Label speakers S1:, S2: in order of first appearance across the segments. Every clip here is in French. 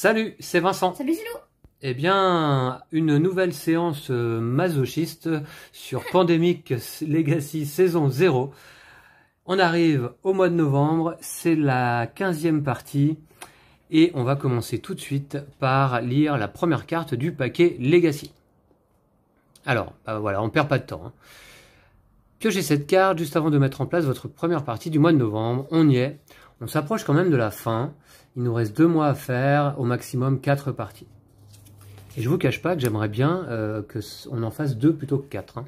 S1: Salut, c'est Vincent. Salut Zilou. Eh bien, une nouvelle séance euh, masochiste sur Pandemic Legacy saison 0. On arrive au mois de novembre, c'est la 15e partie. Et on va commencer tout de suite par lire la première carte du paquet Legacy. Alors, bah voilà, on perd pas de temps. Hein. Piochez cette carte juste avant de mettre en place votre première partie du mois de novembre. On y est. On s'approche quand même de la fin. Il nous reste deux mois à faire, au maximum quatre parties. Et je vous cache pas que j'aimerais bien euh, qu'on en fasse deux plutôt que quatre. Hein.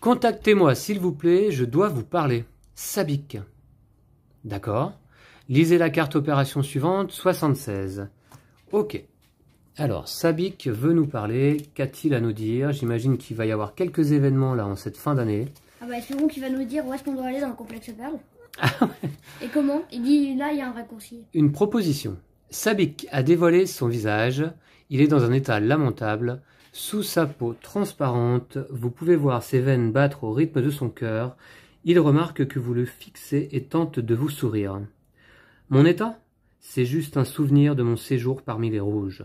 S1: Contactez-moi s'il vous plaît, je dois vous parler. Sabic. D'accord. Lisez la carte opération suivante, 76. Ok. Alors, Sabic veut nous parler. Qu'a-t-il à nous dire J'imagine qu'il va y avoir quelques événements là en cette fin d'année.
S2: Ah bah, c'est bon qu'il va nous dire où est-ce qu'on doit aller dans le complexe Perle. Ah et comment Il dit là, il y a un raccourci.
S1: Une proposition. Sabik a dévoilé son visage. Il est dans un état lamentable. Sous sa peau transparente, vous pouvez voir ses veines battre au rythme de son cœur. Il remarque que vous le fixez et tente de vous sourire. Mon état C'est juste un souvenir de mon séjour parmi les rouges.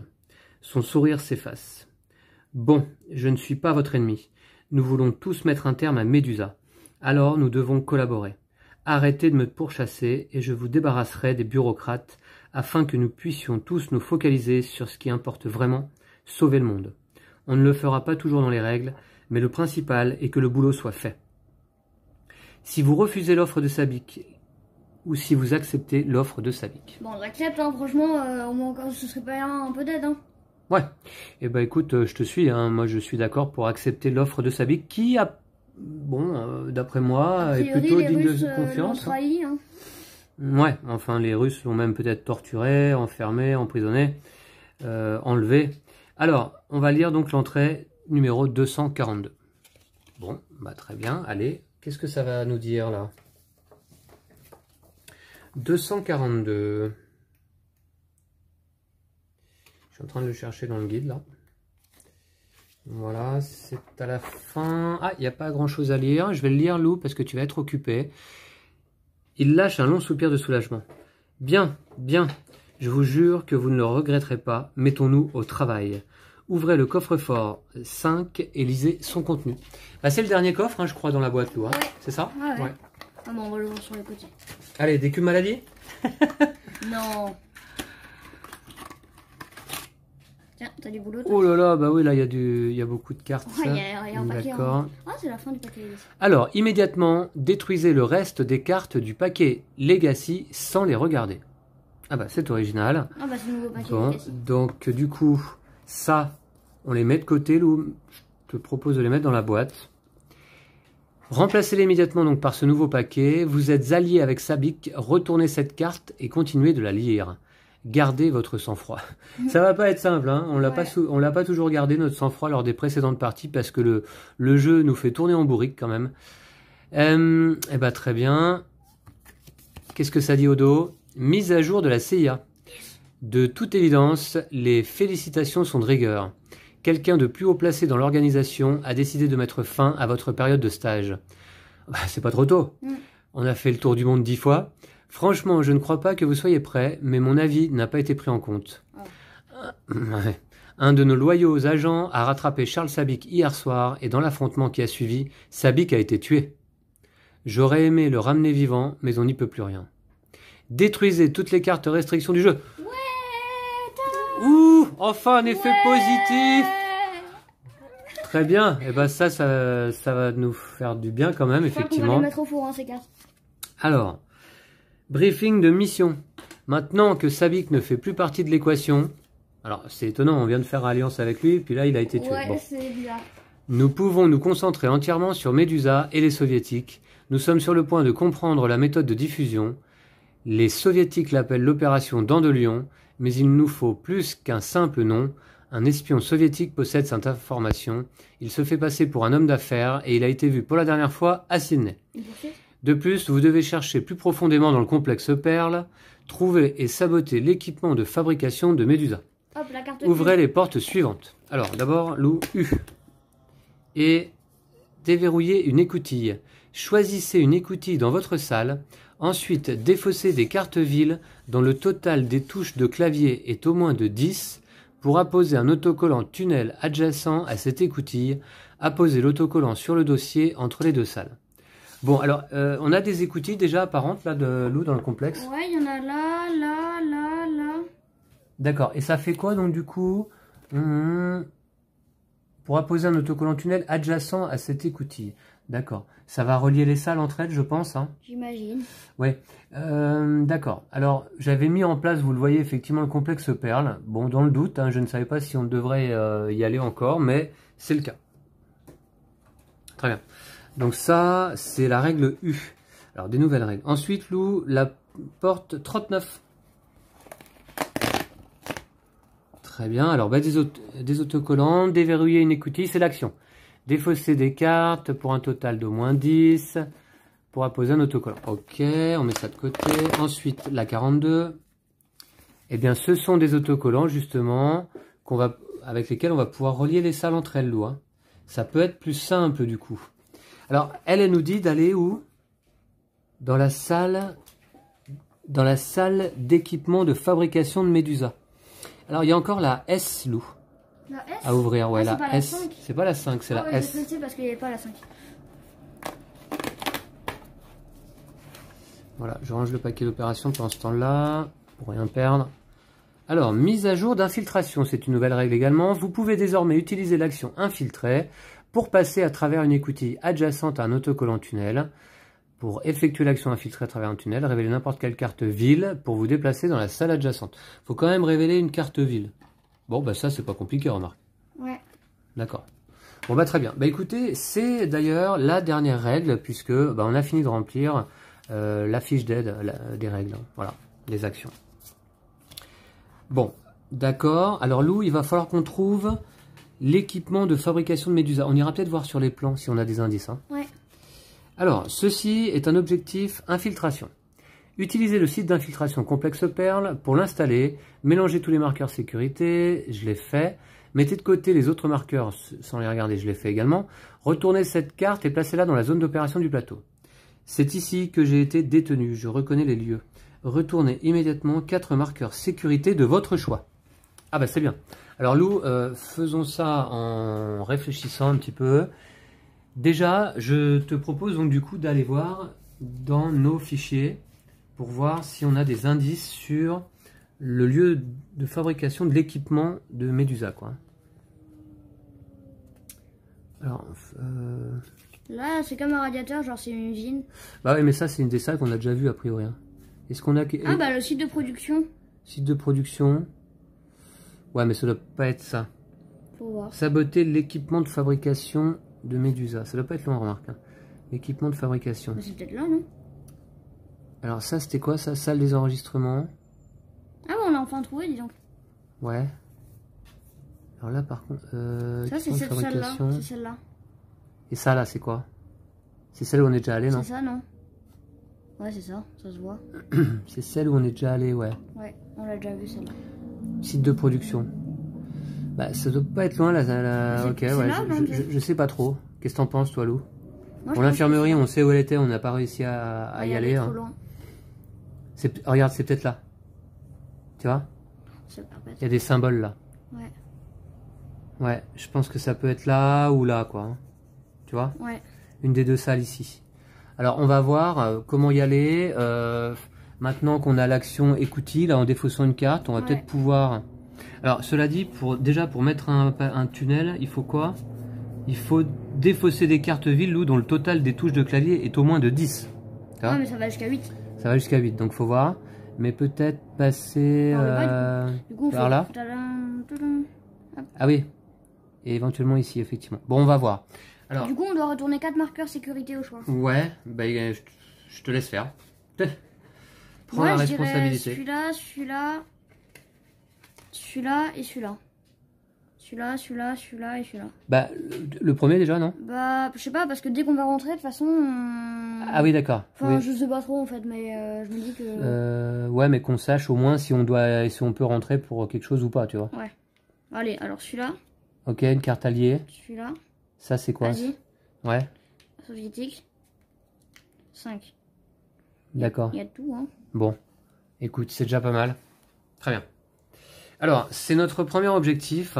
S1: Son sourire s'efface. Bon, je ne suis pas votre ennemi. Nous voulons tous mettre un terme à Médusa. Alors nous devons collaborer. Arrêtez de me pourchasser et je vous débarrasserai des bureaucrates afin que nous puissions tous nous focaliser sur ce qui importe vraiment, sauver le monde. On ne le fera pas toujours dans les règles, mais le principal est que le boulot soit fait. Si vous refusez l'offre de Sabic, ou si vous acceptez l'offre de Sabic.
S2: Bon, on hein, franchement, euh, au moins, ce serait pas un, peu d'aide. Hein.
S1: Ouais, et eh ben écoute, euh, je te suis, hein. moi je suis d'accord pour accepter l'offre de Sabic qui a bon, euh, d'après moi, et plutôt digne de euh, confiance. Trahi, hein. Ouais, enfin les Russes l'ont même peut-être torturé, enfermé, emprisonné, euh, enlevé. Alors, on va lire donc l'entrée numéro 242. Bon, bah très bien, allez, qu'est-ce que ça va nous dire là 242. Je suis en train de le chercher dans le guide là. Voilà, c'est à la fin. Ah, il n'y a pas grand-chose à lire. Je vais le lire, Lou, parce que tu vas être occupé. Il lâche un long soupir de soulagement. Bien, bien. Je vous jure que vous ne le regretterez pas. Mettons-nous au travail. Ouvrez le coffre-fort 5 et lisez son contenu. Bah, c'est le dernier coffre, hein, je crois, dans la boîte, Lou. Hein. C'est ça ah ouais,
S2: Ah, on le sur les côtés.
S1: Allez, des cubes maladie
S2: Non. Ah, oh là
S1: là, bah oui, là, il y, a du... y a beaucoup de cartes. Alors, immédiatement, détruisez le reste des cartes du paquet Legacy sans les regarder. Ah bah, c'est original. Ah bah, c'est nouveau paquet Donc, euh, du coup, ça, on les met de côté, Lou. Je te propose de les mettre dans la boîte. Remplacez-les immédiatement donc par ce nouveau paquet. Vous êtes allié avec Sabik, retournez cette carte et continuez de la lire gardez votre sang-froid. Ça va pas être simple, hein. on l'a pas l'a pas toujours gardé notre sang-froid lors des précédentes parties parce que le, le jeu nous fait tourner en bourrique quand même. Euh, eh ben très bien. Qu'est-ce que ça dit au dos Mise à jour de la CIA. De toute évidence, les félicitations sont de rigueur. Quelqu'un de plus haut placé dans l'organisation a décidé de mettre fin à votre période de stage. Bah, c'est pas trop tôt. Mm. On a fait le tour du monde dix fois. Franchement, je ne crois pas que vous soyez prêt, mais mon avis n'a pas été pris en compte. Ah. Un de nos loyaux agents a rattrapé Charles Sabic hier soir et dans l'affrontement qui a suivi, Sabic a été tué. J'aurais aimé le ramener vivant, mais on n'y peut plus rien. Détruisez toutes les cartes restrictions du jeu. Ouh, enfin un effet positif. Très bien. Et eh ben ça, ça, ça va nous faire du bien quand même, effectivement. Hein, Alors, Briefing de mission. Maintenant que Sabic ne fait plus partie de l'équation, alors c'est étonnant, on vient de faire alliance avec lui, puis là il a été tué. Ouais, c'est Nous pouvons nous concentrer entièrement sur Médusa et les soviétiques. Nous sommes sur le point de comprendre la méthode de diffusion. Les soviétiques l'appellent l'opération Dandelion, mais il nous faut plus qu'un simple nom. Un espion soviétique possède cette information. Il se fait passer pour un homme d'affaires et il a été vu pour la dernière fois à Sydney. De plus, vous devez chercher plus profondément dans le complexe Perle, trouver et saboter l'équipement de fabrication de Médusa. Ouvrez les portes suivantes. Alors, d'abord, loup U. Et déverrouillez une écoutille. Choisissez une écoutille dans votre salle. Ensuite, défaussez des cartes villes dont le total des touches de clavier est au moins de 10 pour apposer un autocollant tunnel adjacent à cette écoutille. Apposez l'autocollant sur le dossier entre les deux salles. Bon, alors, euh, on a des écoutilles déjà apparentes, là, de loup dans le complexe
S2: Ouais, il y en a là, là, là, là.
S1: D'accord. Et ça fait quoi, donc, du coup hum, Pour apposer un autocollant tunnel adjacent à cette écoutille. D'accord. Ça va relier les salles entre elles, je pense. Hein J'imagine. Ouais. Euh, d'accord. Alors, j'avais mis en place, vous le voyez, effectivement, le complexe Perle. Bon, dans le doute, hein, je ne savais pas si on devrait euh, y aller encore, mais c'est le cas. Très bien. Donc ça, c'est la règle U. Alors, des nouvelles règles. Ensuite, Lou, la porte 39. Très bien. Alors, bah, des, autocollants, déverrouiller une écoutille, c'est l'action. Défausser des cartes pour un total d'au moins 10 pour apposer un autocollant. Ok, on met ça de côté. Ensuite, la 42. Eh bien, ce sont des autocollants, justement, qu'on va, avec lesquels on va pouvoir relier les salles entre elles, Lou. Hein. Ça peut être plus simple, du coup. Alors, elle, elle nous dit d'aller où Dans la salle dans la salle d'équipement de fabrication de Médusa. Alors, il y a encore la S, Lou. La S À ouvrir, ouais, ah, la, S. C'est pas la 5, c'est la ah S. Voilà, je range le paquet d'opérations pendant ce temps-là, pour rien perdre. Alors, mise à jour d'infiltration, c'est une nouvelle règle également. Vous pouvez désormais utiliser l'action infiltrer pour passer à travers une écoutille adjacente à un autocollant tunnel, pour effectuer l'action infiltrée à travers un tunnel, révéler n'importe quelle carte ville pour vous déplacer dans la salle adjacente. Il faut quand même révéler une carte ville. Bon, bah ça, c'est pas compliqué, remarque. Ouais. D'accord. Bon, bah très bien. Bah écoutez, c'est d'ailleurs la dernière règle, puisque bah, on a fini de remplir euh, la fiche d'aide des règles. Voilà, les actions. Bon, d'accord. Alors Lou, il va falloir qu'on trouve l'équipement de fabrication de Médusa. On ira peut-être voir sur les plans si on a des indices. Hein. Alors, ceci est un objectif infiltration. Utilisez le site d'infiltration complexe Perle pour l'installer, mélangez tous les marqueurs sécurité, je l'ai fait. Mettez de côté les autres marqueurs sans les regarder, je l'ai fait également. Retournez cette carte et placez-la dans la zone d'opération du plateau. C'est ici que j'ai été détenu, je reconnais les lieux. Retournez immédiatement quatre marqueurs sécurité de votre choix. Ah bah c'est bien. Alors Lou, euh, faisons ça en réfléchissant un petit peu. Déjà, je te propose donc du coup d'aller voir dans nos fichiers pour voir si on a des indices sur le lieu de fabrication de l'équipement de Medusa. Alors, euh,
S2: Là, c'est comme un radiateur, genre c'est une usine.
S1: Bah oui, mais ça, c'est une des salles qu'on a déjà vu a priori. Hein. Est-ce qu'on a... Ah
S2: bah le site de production.
S1: Site de production. Ouais, mais ça doit pas être ça. Saboter l'équipement de fabrication de Médusa. Ça doit pas être on remarque. Hein. L'équipement de fabrication. C'est peut-être là, non Alors ça, c'était quoi ça Salle des enregistrements.
S2: Ah bon, on l'a enfin trouvé, dis donc.
S1: Ouais. Alors là, par contre... Euh, ça, c'est cette salle-là. C'est celle-là. Et ça, là, c'est quoi C'est celle où on est déjà allé, non C'est
S2: ça, non Ouais, c'est ça. Ça se voit.
S1: C'est celle où on est déjà allé, ouais.
S2: Ouais, on l'a déjà vu, celle-là.
S1: Site de production. Bah, ça doit pas être loin, là. Ok, ouais, je, sais pas trop. Qu'est-ce que t'en penses, toi, Lou Pour l'infirmerie, on sait où elle était, on n'a pas réussi à, y aller. Hein. C'est. regarde, c'est peut-être là. Tu vois Il y a des symboles, là. Ouais. Ouais, je pense que ça peut être là ou là, quoi. Hein. Tu vois Ouais. Une des deux salles ici. Alors, on va voir euh, comment y aller. Euh, Maintenant qu'on a l'action écoutille, là, en défaussant une carte, on va peut-être pouvoir... Alors, cela dit, pour déjà, pour mettre un, tunnel, il faut quoi Il faut défausser des cartes villes dont le total des touches de clavier est au moins de 10. Non, mais ça va jusqu'à 8. Ça va jusqu'à 8, donc faut voir. Mais peut-être passer là. Ah oui. Et éventuellement ici, effectivement. Bon, on va voir. Alors, du
S2: coup, on doit retourner 4 marqueurs sécurité au choix. Ouais,
S1: bah, je te laisse faire. Prends Moi, la je
S2: Celui-là, celui-là, celui-là et celui-là. Celui-là, celui-là, celui-là et celui-là.
S1: Bah, le, premier déjà, non
S2: Bah, je sais pas, parce que dès qu'on va rentrer, de toute façon. Ah oui, d'accord. Enfin, je sais pas trop en fait, mais euh, je me dis que.
S1: Euh, ouais, mais qu'on sache au moins si on, doit, si on peut rentrer pour quelque chose ou pas, tu vois.
S2: Ouais. Allez, alors celui-là.
S1: Ok, une carte alliée. Celui-là. Ça, c'est quoi Asie. Ouais.
S2: Soviétique. 5. D'accord. Il y a tout, hein.
S1: Bon, écoute, c'est déjà pas mal. Très bien. Alors, c'est notre premier objectif.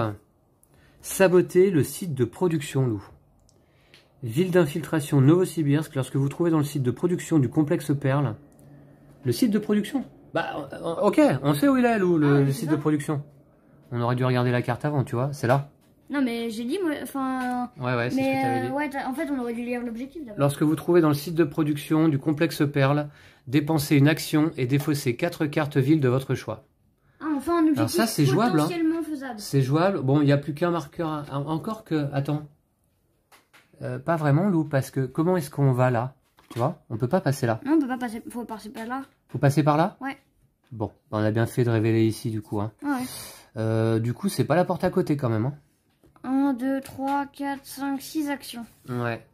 S1: Saboter le site de production loup. Ville d'infiltration Novosibirsk, lorsque vous trouvez dans le site de production du complexe Perle. Le site de production Bah, euh, ok, on sait où il est, Lou, le ah, site de production. On aurait dû regarder la carte avant, tu vois, c'est là.
S2: Non, mais j'ai dit, enfin. Ouais, ouais, c'est ce euh, en fait, on aurait dû lire l'objectif d'abord. Lorsque
S1: vous trouvez dans le site de production du complexe Perle, dépensez une action et défaussez quatre cartes villes de votre choix.
S2: Ah, enfin, un objectif Alors ça, c'est jouable. Hein. C'est
S1: jouable. Bon, il n'y a plus qu'un marqueur. Encore que. Attends. Euh, pas vraiment, Lou, parce que comment est-ce qu'on va là Tu vois On peut pas passer là.
S2: Non, on peut pas passer. Faut passer par là.
S1: Faut passer par là Ouais. Bon, on a bien fait de révéler ici, du coup. Hein. Ah ouais. Euh, du coup, c'est pas la porte à côté quand même. Hein.
S2: 1, 2, 3, 4, 5, 6 actions.
S1: Ouais.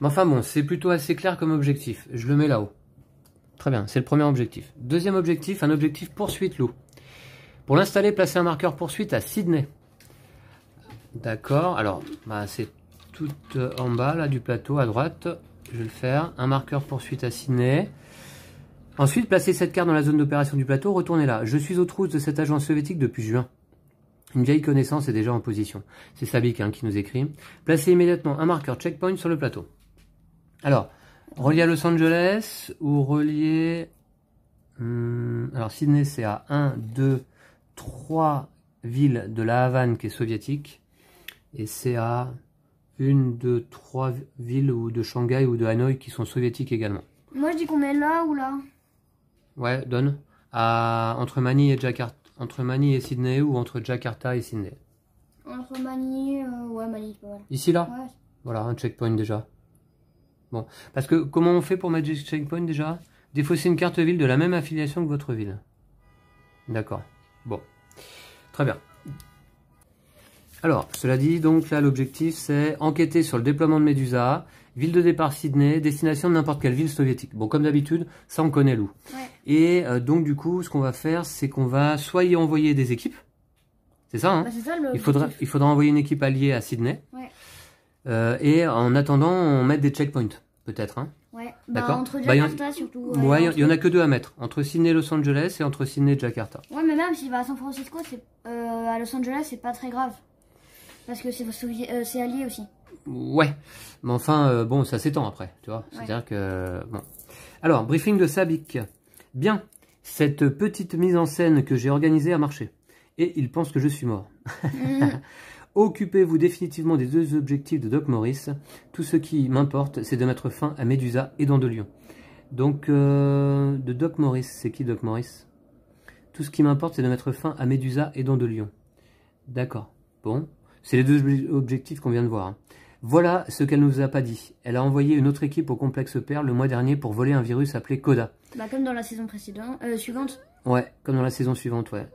S1: Mais enfin bon, c'est plutôt assez clair comme objectif. Je le mets là-haut. Très bien, c'est le premier objectif. Deuxième objectif, un objectif poursuite loup. Pour l'installer, placez un marqueur poursuite à Sydney. D'accord, alors bah, c'est tout euh, en bas là du plateau à droite. Je vais le faire. Un marqueur poursuite à Sydney. Ensuite, placez cette carte dans la zone d'opération du plateau, retournez là. Je suis aux trousses de cette agence soviétique depuis juin. Une vieille connaissance est déjà en position. C'est Sabik hein, qui nous écrit. Placez immédiatement un marqueur checkpoint sur le plateau. Alors, relié à Los Angeles ou relié... Hmm, alors Sydney c'est à 1, 2, 3 villes de la Havane qui est soviétique. Et c'est à 1, 2, 3 villes ou de Shanghai ou de Hanoï qui sont soviétiques également.
S2: Moi je dis qu'on est là ou là.
S1: Ouais, donne. entre Manille et Jakarta. Entre Manille et Sydney ou entre Jakarta et Sydney
S2: Entre Manille, et euh, ouais, Manille, voilà.
S1: Ici, là ouais. Voilà, un checkpoint déjà. Bon, parce que comment on fait pour mettre checkpoint déjà Défausser une carte ville de la même affiliation que votre ville. D'accord. Bon. Très bien. Alors, cela dit, donc là, l'objectif, c'est enquêter sur le déploiement de Medusa, Ville de départ Sydney, destination de n'importe quelle ville soviétique. Bon, comme d'habitude, ça on connaît Lou. Et euh, donc du coup, ce qu'on va faire, c'est qu'on va soit y envoyer des équipes, c'est ça, hein bah, il, faudra, il faudra envoyer une équipe alliée à Sydney. Ouais. Euh, et en attendant, on met des checkpoints, peut-être. Hein.
S2: ouais. Bah, D'accord. Bah, entre Jakarta en... surtout. il ouais, n'y en a
S1: que deux à mettre. Entre Sydney et Los Angeles et entre Sydney et Jakarta.
S2: Ouais, mais même s'il va à San Francisco, euh, à Los Angeles, c'est pas très grave. Parce que c'est allié aussi.
S1: Ouais, mais enfin, euh, bon, ça s'étend après, tu vois. C'est-à-dire que... Euh, bon. Alors, briefing de Sabic. Bien, cette petite mise en scène que j'ai organisée a marché. Et il pense que je suis mort. Mhm. Occupez-vous définitivement des deux objectifs de Doc Morris. Tout ce qui m'importe, c'est de mettre fin à Médusa et dans de Lyon. Donc, euh, de Doc Morris, c'est qui Doc Morris Tout ce qui m'importe, c'est de mettre fin à Médusa et dans de Lyon. D'accord. Bon. C'est les deux objectifs qu'on vient de voir. Hein. Voilà ce qu'elle ne nous a pas dit. Elle a envoyé une autre équipe au complexe Perle le mois dernier pour voler un virus appelé Koda.
S2: Bah comme dans la saison précédente, euh, suivante.
S1: Ouais, comme dans la saison suivante, ouais.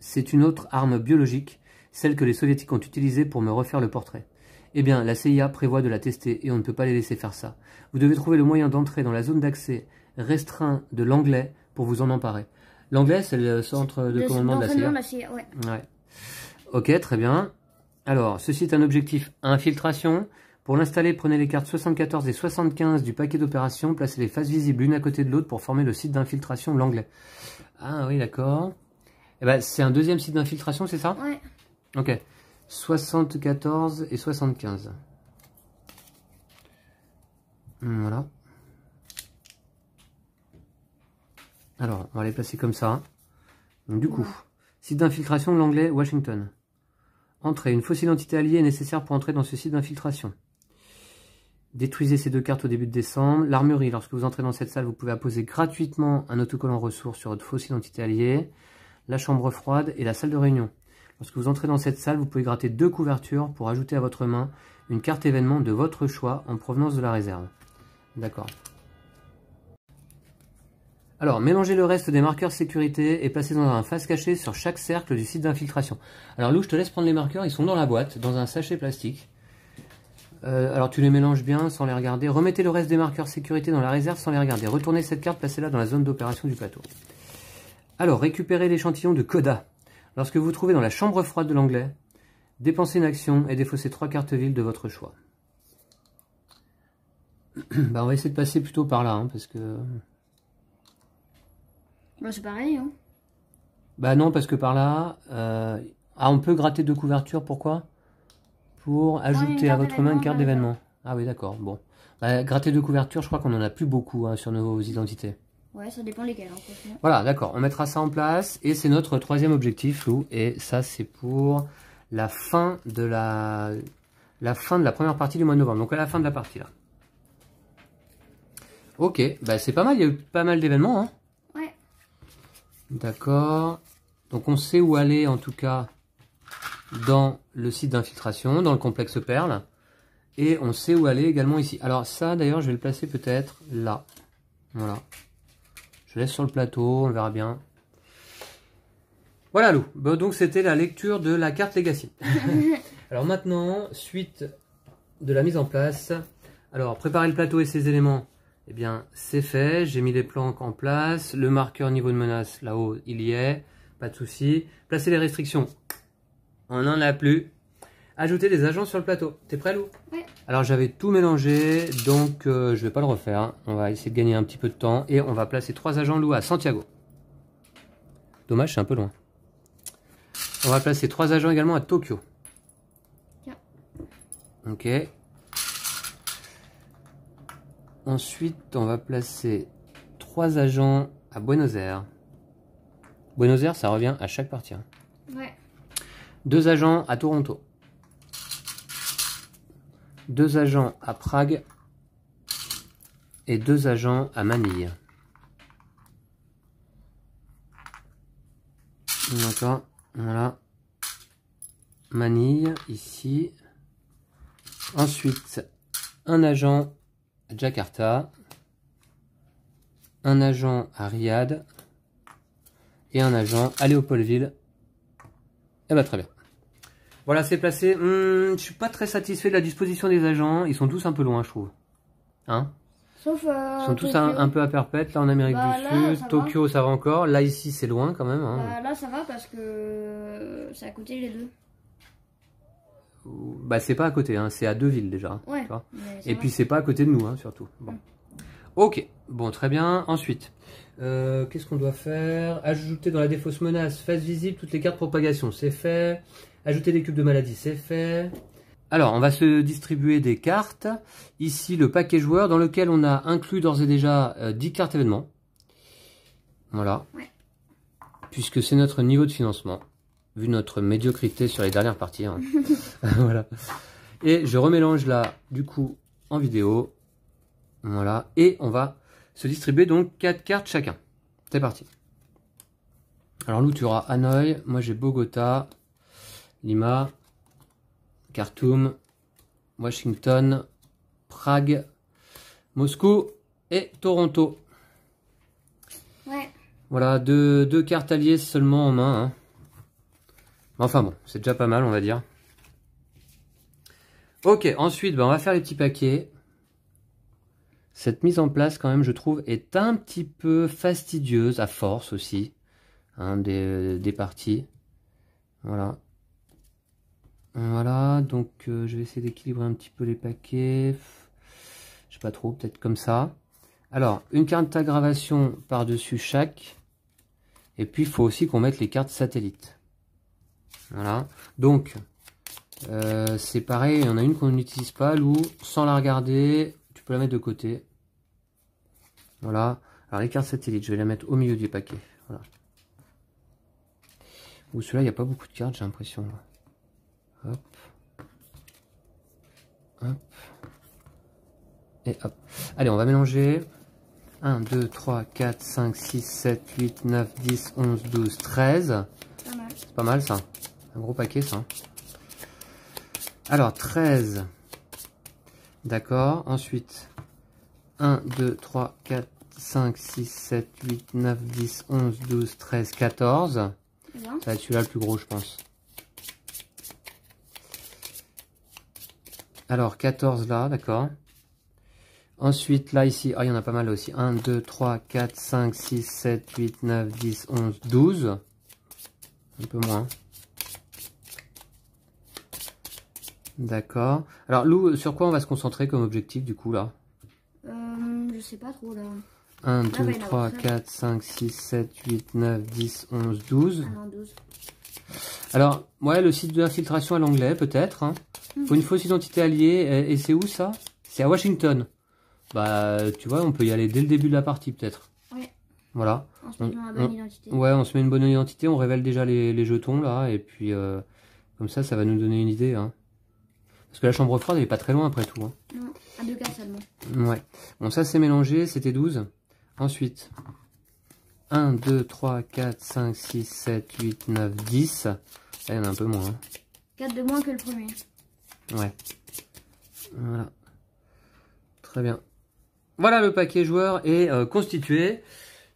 S1: C'est une autre arme biologique, celle que les soviétiques ont utilisée pour me refaire le portrait. Eh bien, la CIA prévoit de la tester et on ne peut pas les laisser faire ça. Vous devez trouver le moyen d'entrer dans la zone d'accès restreint de l'anglais pour vous en emparer. L'anglais, c'est le centre de commandement de la CIA. Ok, très bien. Alors, ceci est un objectif infiltration. Pour l'installer, prenez les cartes 74 et 75 du paquet d'opérations, placez les faces visibles l'une à côté de l'autre pour former le site d'infiltration, l'anglais. Ah oui, d'accord. Eh ben, c'est un deuxième site d'infiltration, c'est ça Ouais. Ok. 74 et 75. Hmm, voilà. Alors, on va les placer comme ça. du coup, site d'infiltration, de l'anglais Washington. Entrée. Une fausse identité alliée est nécessaire pour entrer dans ce site d'infiltration. Détruisez ces deux cartes au début de décembre. L'armurerie. Lorsque vous entrez dans cette salle, vous pouvez apposer gratuitement un autocollant ressource sur votre fausse identité alliée. La chambre froide et la salle de réunion. Lorsque vous entrez dans cette salle, vous pouvez gratter deux couvertures pour ajouter à votre main une carte événement de votre choix en provenance de la réserve. D'accord. Alors, mélangez le reste des marqueurs sécurité et placez dans un face caché sur chaque cercle du site d'infiltration. Alors Lou, je te laisse prendre les marqueurs, ils sont dans la boîte, dans un sachet plastique. Euh, alors tu les mélanges bien sans les regarder. Remettez le reste des marqueurs sécurité dans la réserve sans les regarder. Retournez cette carte, placez-la dans la zone d'opération du plateau. Alors, récupérez l'échantillon de Coda. Lorsque vous, vous trouvez dans la chambre froide de l'anglais, dépensez une action et défaussez trois cartes villes de votre choix. Bah, on va essayer de passer plutôt par là, hein, parce que c'est pareil, hein. Bah non, parce que par là, euh, ah, on peut gratter deux couvertures, pourquoi Pour ajouter à votre main une carte d'événement. Ah oui, d'accord, bon. Bah, gratter deux couvertures, je crois qu'on en a plus beaucoup hein, sur nos identités.
S2: Ouais, ça dépend lesquelles, hein,
S1: Voilà, d'accord, on mettra ça en place, et c'est notre troisième objectif, Lou, et ça, c'est pour la fin de la... la fin de la première partie du mois de novembre, donc à la fin de la partie, là. Ok, bah c'est pas mal, il y a eu pas mal d'événements, hein D'accord. Donc on sait où aller en tout cas dans le site d'infiltration, dans le complexe Perle. Et on sait où aller également ici. Alors ça d'ailleurs je vais le placer peut-être là. Voilà. Je laisse sur le plateau, on verra bien. Voilà Lou. donc c'était la lecture de la carte Legacy. alors maintenant, suite de la mise en place. Alors préparer le plateau et ses éléments, eh bien, c'est fait, j'ai mis les planques en place, le marqueur niveau de menace là-haut, il y est, pas de souci. Placer les restrictions, on n'en a plus. Ajouter des agents sur le plateau. T'es prêt, Lou Oui. Alors, j'avais tout mélangé, donc je euh, je vais pas le refaire. On va essayer de gagner un petit peu de temps et on va placer trois agents, Lou, à Santiago. Dommage, c'est un peu loin. On va placer trois agents également à Tokyo. Tiens. Ok. Ensuite, on va placer trois agents à Buenos Aires. Buenos Aires, ça revient à chaque partie. Hein. Ouais. Deux agents à Toronto. Deux agents à Prague. Et deux agents à Manille. D'accord, voilà. Manille, ici. Ensuite, un agent Jakarta, un agent à Riyad et un agent à Léopoldville. et eh bien très bien. Voilà, c'est placé. Hmm, je suis pas très satisfait de la disposition des agents. Ils sont tous un peu loin, je trouve. Hein
S2: Sauf, euh, Ils sont tous un, peu
S1: à perpète. Là, en Amérique bah, du Sud, Tokyo, ça va encore. Là, ici, c'est loin quand même. Hein.
S2: Bah, là, ça va parce que ça a coûté les deux.
S1: Bah, c'est pas à côté, hein, c'est à deux villes déjà. Hein, et puis, c'est pas à côté de nous, hein, surtout. Mm. Ok, bon, très bien. Ensuite, euh, qu'est-ce qu'on doit faire Ajouter dans la défausse menace, face visible, toutes les cartes propagation, c'est fait. Ajouter des cubes de maladie, c'est fait. Alors, on va se distribuer des cartes. Ici, le paquet joueur dans lequel on a inclus d'ores et déjà 10 euh, cartes événements. Voilà. Puisque c'est notre niveau de financement vu notre médiocrité sur les dernières parties. Hein. voilà. Et je remélange là, du coup, en vidéo. Voilà. Et on va se distribuer donc 4 cartes chacun. C'est parti. Alors nous, tu auras Hanoï. Moi, j'ai Bogota, Lima, Khartoum, Washington, Prague, Moscou et Toronto. Ouais. Voilà, deux, cartes alliées seulement en main. Hein. Enfin bon, c'est déjà pas mal, on va dire. Ok, ensuite, bah, on va faire les petits paquets. Cette mise en place, quand même, je trouve, est un petit peu fastidieuse, à force aussi, hein, des, parties. Voilà. Voilà, donc euh, je vais essayer d'équilibrer un petit peu les paquets. Je ne sais pas trop, peut-être comme ça. Alors, une carte d'aggravation par-dessus chaque. Et puis, il faut aussi qu'on mette les cartes satellites. Voilà. Donc, euh, c'est pareil, il y en a une qu'on n'utilise pas, Lou. Sans la regarder, tu peux la mettre de côté. Voilà. Alors, les cartes satellites, je vais la mettre au milieu du paquet. Voilà. Ou cela là il n'y a pas beaucoup de cartes, j'ai l'impression. Hop. Hop. Et hop. Allez, on va mélanger. 1, 2, 3, 4, 5, 6, 7, 8, 9, 10, 11, 12, 13. C'est pas mal ça un gros paquet ça. Hein. Alors 13. D'accord. Ensuite 1, 2, 3, 4, 5, 6, 7, 8, 9, 10, 11, 12, 13, 14. Ça va être celui-là le plus gros je pense. Alors 14 là, d'accord. Ensuite, là, ici, ah, il y en a pas mal aussi. 1, 2, 3, 4, 5, 6, 7, 8, 9, 10, 11, 12. Un peu moins. D'accord. Alors Lou, sur quoi on va se concentrer comme objectif du coup là
S2: euh, Je sais pas trop là. 1, 2, 3, 4,
S1: 5, 6, 7, 8, 9, 10, 11, 12. Alors, ouais, le site de l'infiltration à l'anglais peut-être. Hein. Mhm. une fausse identité alliée, et, c'est où ça C'est à Washington. Bah, tu vois, on peut y aller dès le début de la partie peut-être. Ouais. Voilà. On se met une bonne identité. Ouais, on se met une bonne identité, on révèle déjà les, jetons là, et puis euh, comme ça, ça va nous donner une idée. Hein. Parce que la chambre froide n'est pas très loin après tout. Hein.
S2: Non, à deux cas seulement.
S1: Ouais. Bon, ça c'est mélangé, c'était 12. Ensuite, 1, 2, 3, 4, 5, 6, 7, 8, 9, 10. Là, il y en a un peu moins.
S2: 4 hein. de moins que le premier.
S1: Ouais. Voilà. Très bien. Voilà le paquet joueur est euh, constitué.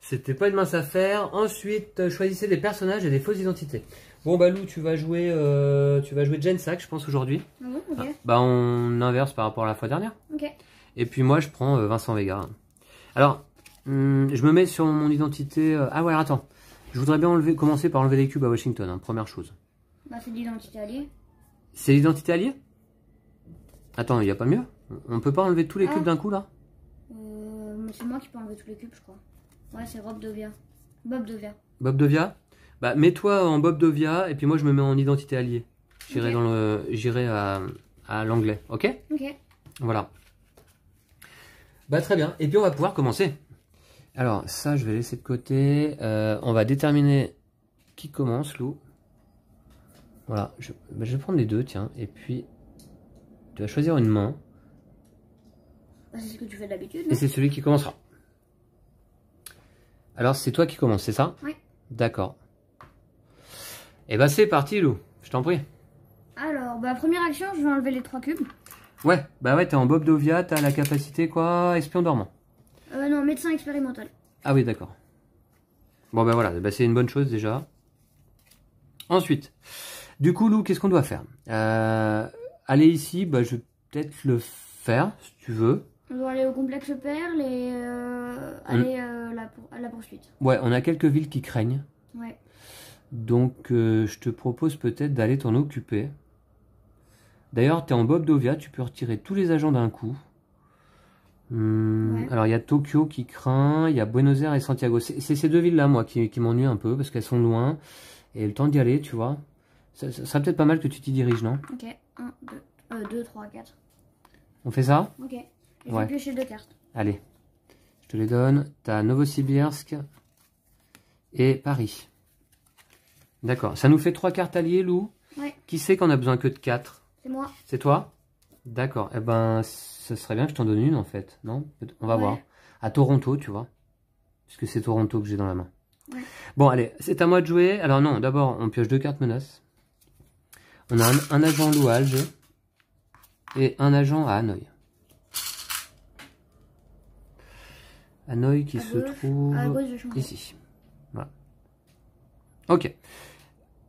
S1: C'était pas une mince affaire. Ensuite, euh, choisissez des personnages et des fausses identités. Bon bah tu vas jouer, euh, tu vas jouer je pense aujourd'hui. Mmh, Ok. Ah, bah on inverse par rapport à la fois dernière. Ok. Et puis moi je prends euh, Vincent Vega. Alors hum, je me mets sur mon identité. Euh, ah ouais, attends. Je voudrais bien commencer par enlever les cubes à Washington, hein, première chose.
S2: Bah c'est l'identité alliée.
S1: C'est l'identité alliée Attends, il n'y a pas mieux On peut pas enlever tous les ah. cubes d'un coup là
S2: euh, C'est moi qui peux enlever tous les cubes, je crois. Ouais, c'est Rob Devia. Bob Devia.
S1: Bob Devia bah, mets-toi en Bob Dovia et puis moi je me mets en identité alliée. J'irai dans le, j'irai à, l'anglais, ok Ok. Voilà. Bah très bien. Et puis on va pouvoir commencer. Alors ça, je vais laisser de côté. Euh, on va déterminer qui commence, Lou. Voilà. Bah, je, vais prendre les deux, tiens. Et puis tu vas choisir une main.
S2: Bah, c'est ce que tu fais d'habitude. Et hein. c'est
S1: celui qui commencera. Alors c'est toi qui commence, c'est ça Oui. D'accord. Et eh bah ben, c'est parti Lou, je t'en prie.
S2: Alors, bah première action, je vais enlever les trois cubes.
S1: Ouais, bah ouais, t'es en Bob Dovia, t'as la capacité quoi Espion dormant.
S2: Euh non, médecin expérimental.
S1: Ah oui, d'accord. Bon bah voilà, bah, c'est une bonne chose déjà. Ensuite, du coup Lou, qu'est-ce qu'on doit faire euh, Aller ici, bah je vais peut-être le faire, si tu veux.
S2: On doit aller au complexe Perle et euh, aller euh, à la poursuite.
S1: Ouais, on a quelques villes qui craignent. Ouais. Donc euh, je te propose peut-être d'aller t'en occuper. D'ailleurs, tu es en Bob tu peux retirer tous les agents d'un coup. Hum, alors il y a Tokyo qui craint, il y a Buenos Aires et Santiago. C'est ces deux villes-là, moi, qui, m'ennuient un peu parce qu'elles sont loin. Et le temps d'y aller, tu vois. Ça, serait peut-être pas mal que tu t'y diriges, non
S2: Ok, 1, 2, 3, 4.
S1: On fait ça Ok, je vais piocher deux cartes. Allez, je te les donne. T'as Novosibirsk et Paris. D'accord. Ça nous fait trois cartes alliées, Lou Oui. Qui sait qu'on a besoin que de quatre C'est moi. C'est toi D'accord. Eh ben, ce serait bien que je t'en donne une, en fait. Non On va voir. À Toronto, tu vois. Puisque c'est Toronto que j'ai dans la main. Ouais. Bon, allez, c'est à moi de jouer. Alors non, d'abord, on pioche deux cartes menaces. On a un, agent Lou à et un agent à Hanoï. Hanoï qui se trouve ici. Voilà. Ok.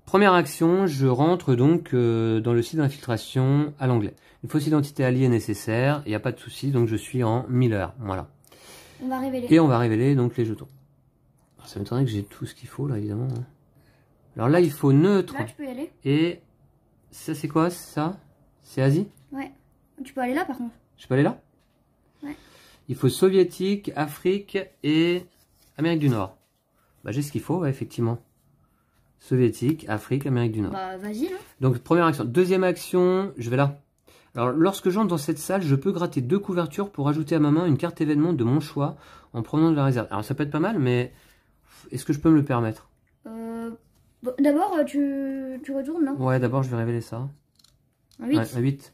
S1: Première action, je rentre donc euh, dans le site d'infiltration à l'anglais. Une fausse identité alliée est nécessaire, il n'y a pas de souci, donc je suis en Miller, voilà. Et on va révéler donc les jetons. Ça ça m'étonnerait que j'ai tout ce qu'il faut là, évidemment. Hein. Alors là, il faut neutre. Là, tu peux y aller. Et ça, c'est quoi ça C'est Asie Ouais.
S2: Tu peux aller là, par contre. Je peux aller là Ouais.
S1: Il faut soviétique, Afrique et Amérique du Nord. Bah, j'ai ce qu'il faut, effectivement soviétique, Afrique, Amérique du Nord. Bah, vas-y, Donc, première action. Deuxième action, je vais là. Alors, lorsque j'entre dans cette salle, je peux gratter deux couvertures pour ajouter à ma main une carte événement de mon choix en prenant de la réserve. Alors, ça peut être pas mal, mais est-ce que je peux me le permettre
S2: euh, D'abord, euh, tu, tu retournes, là. Ouais,
S1: d'abord, je vais révéler ça. Un 8 un 8.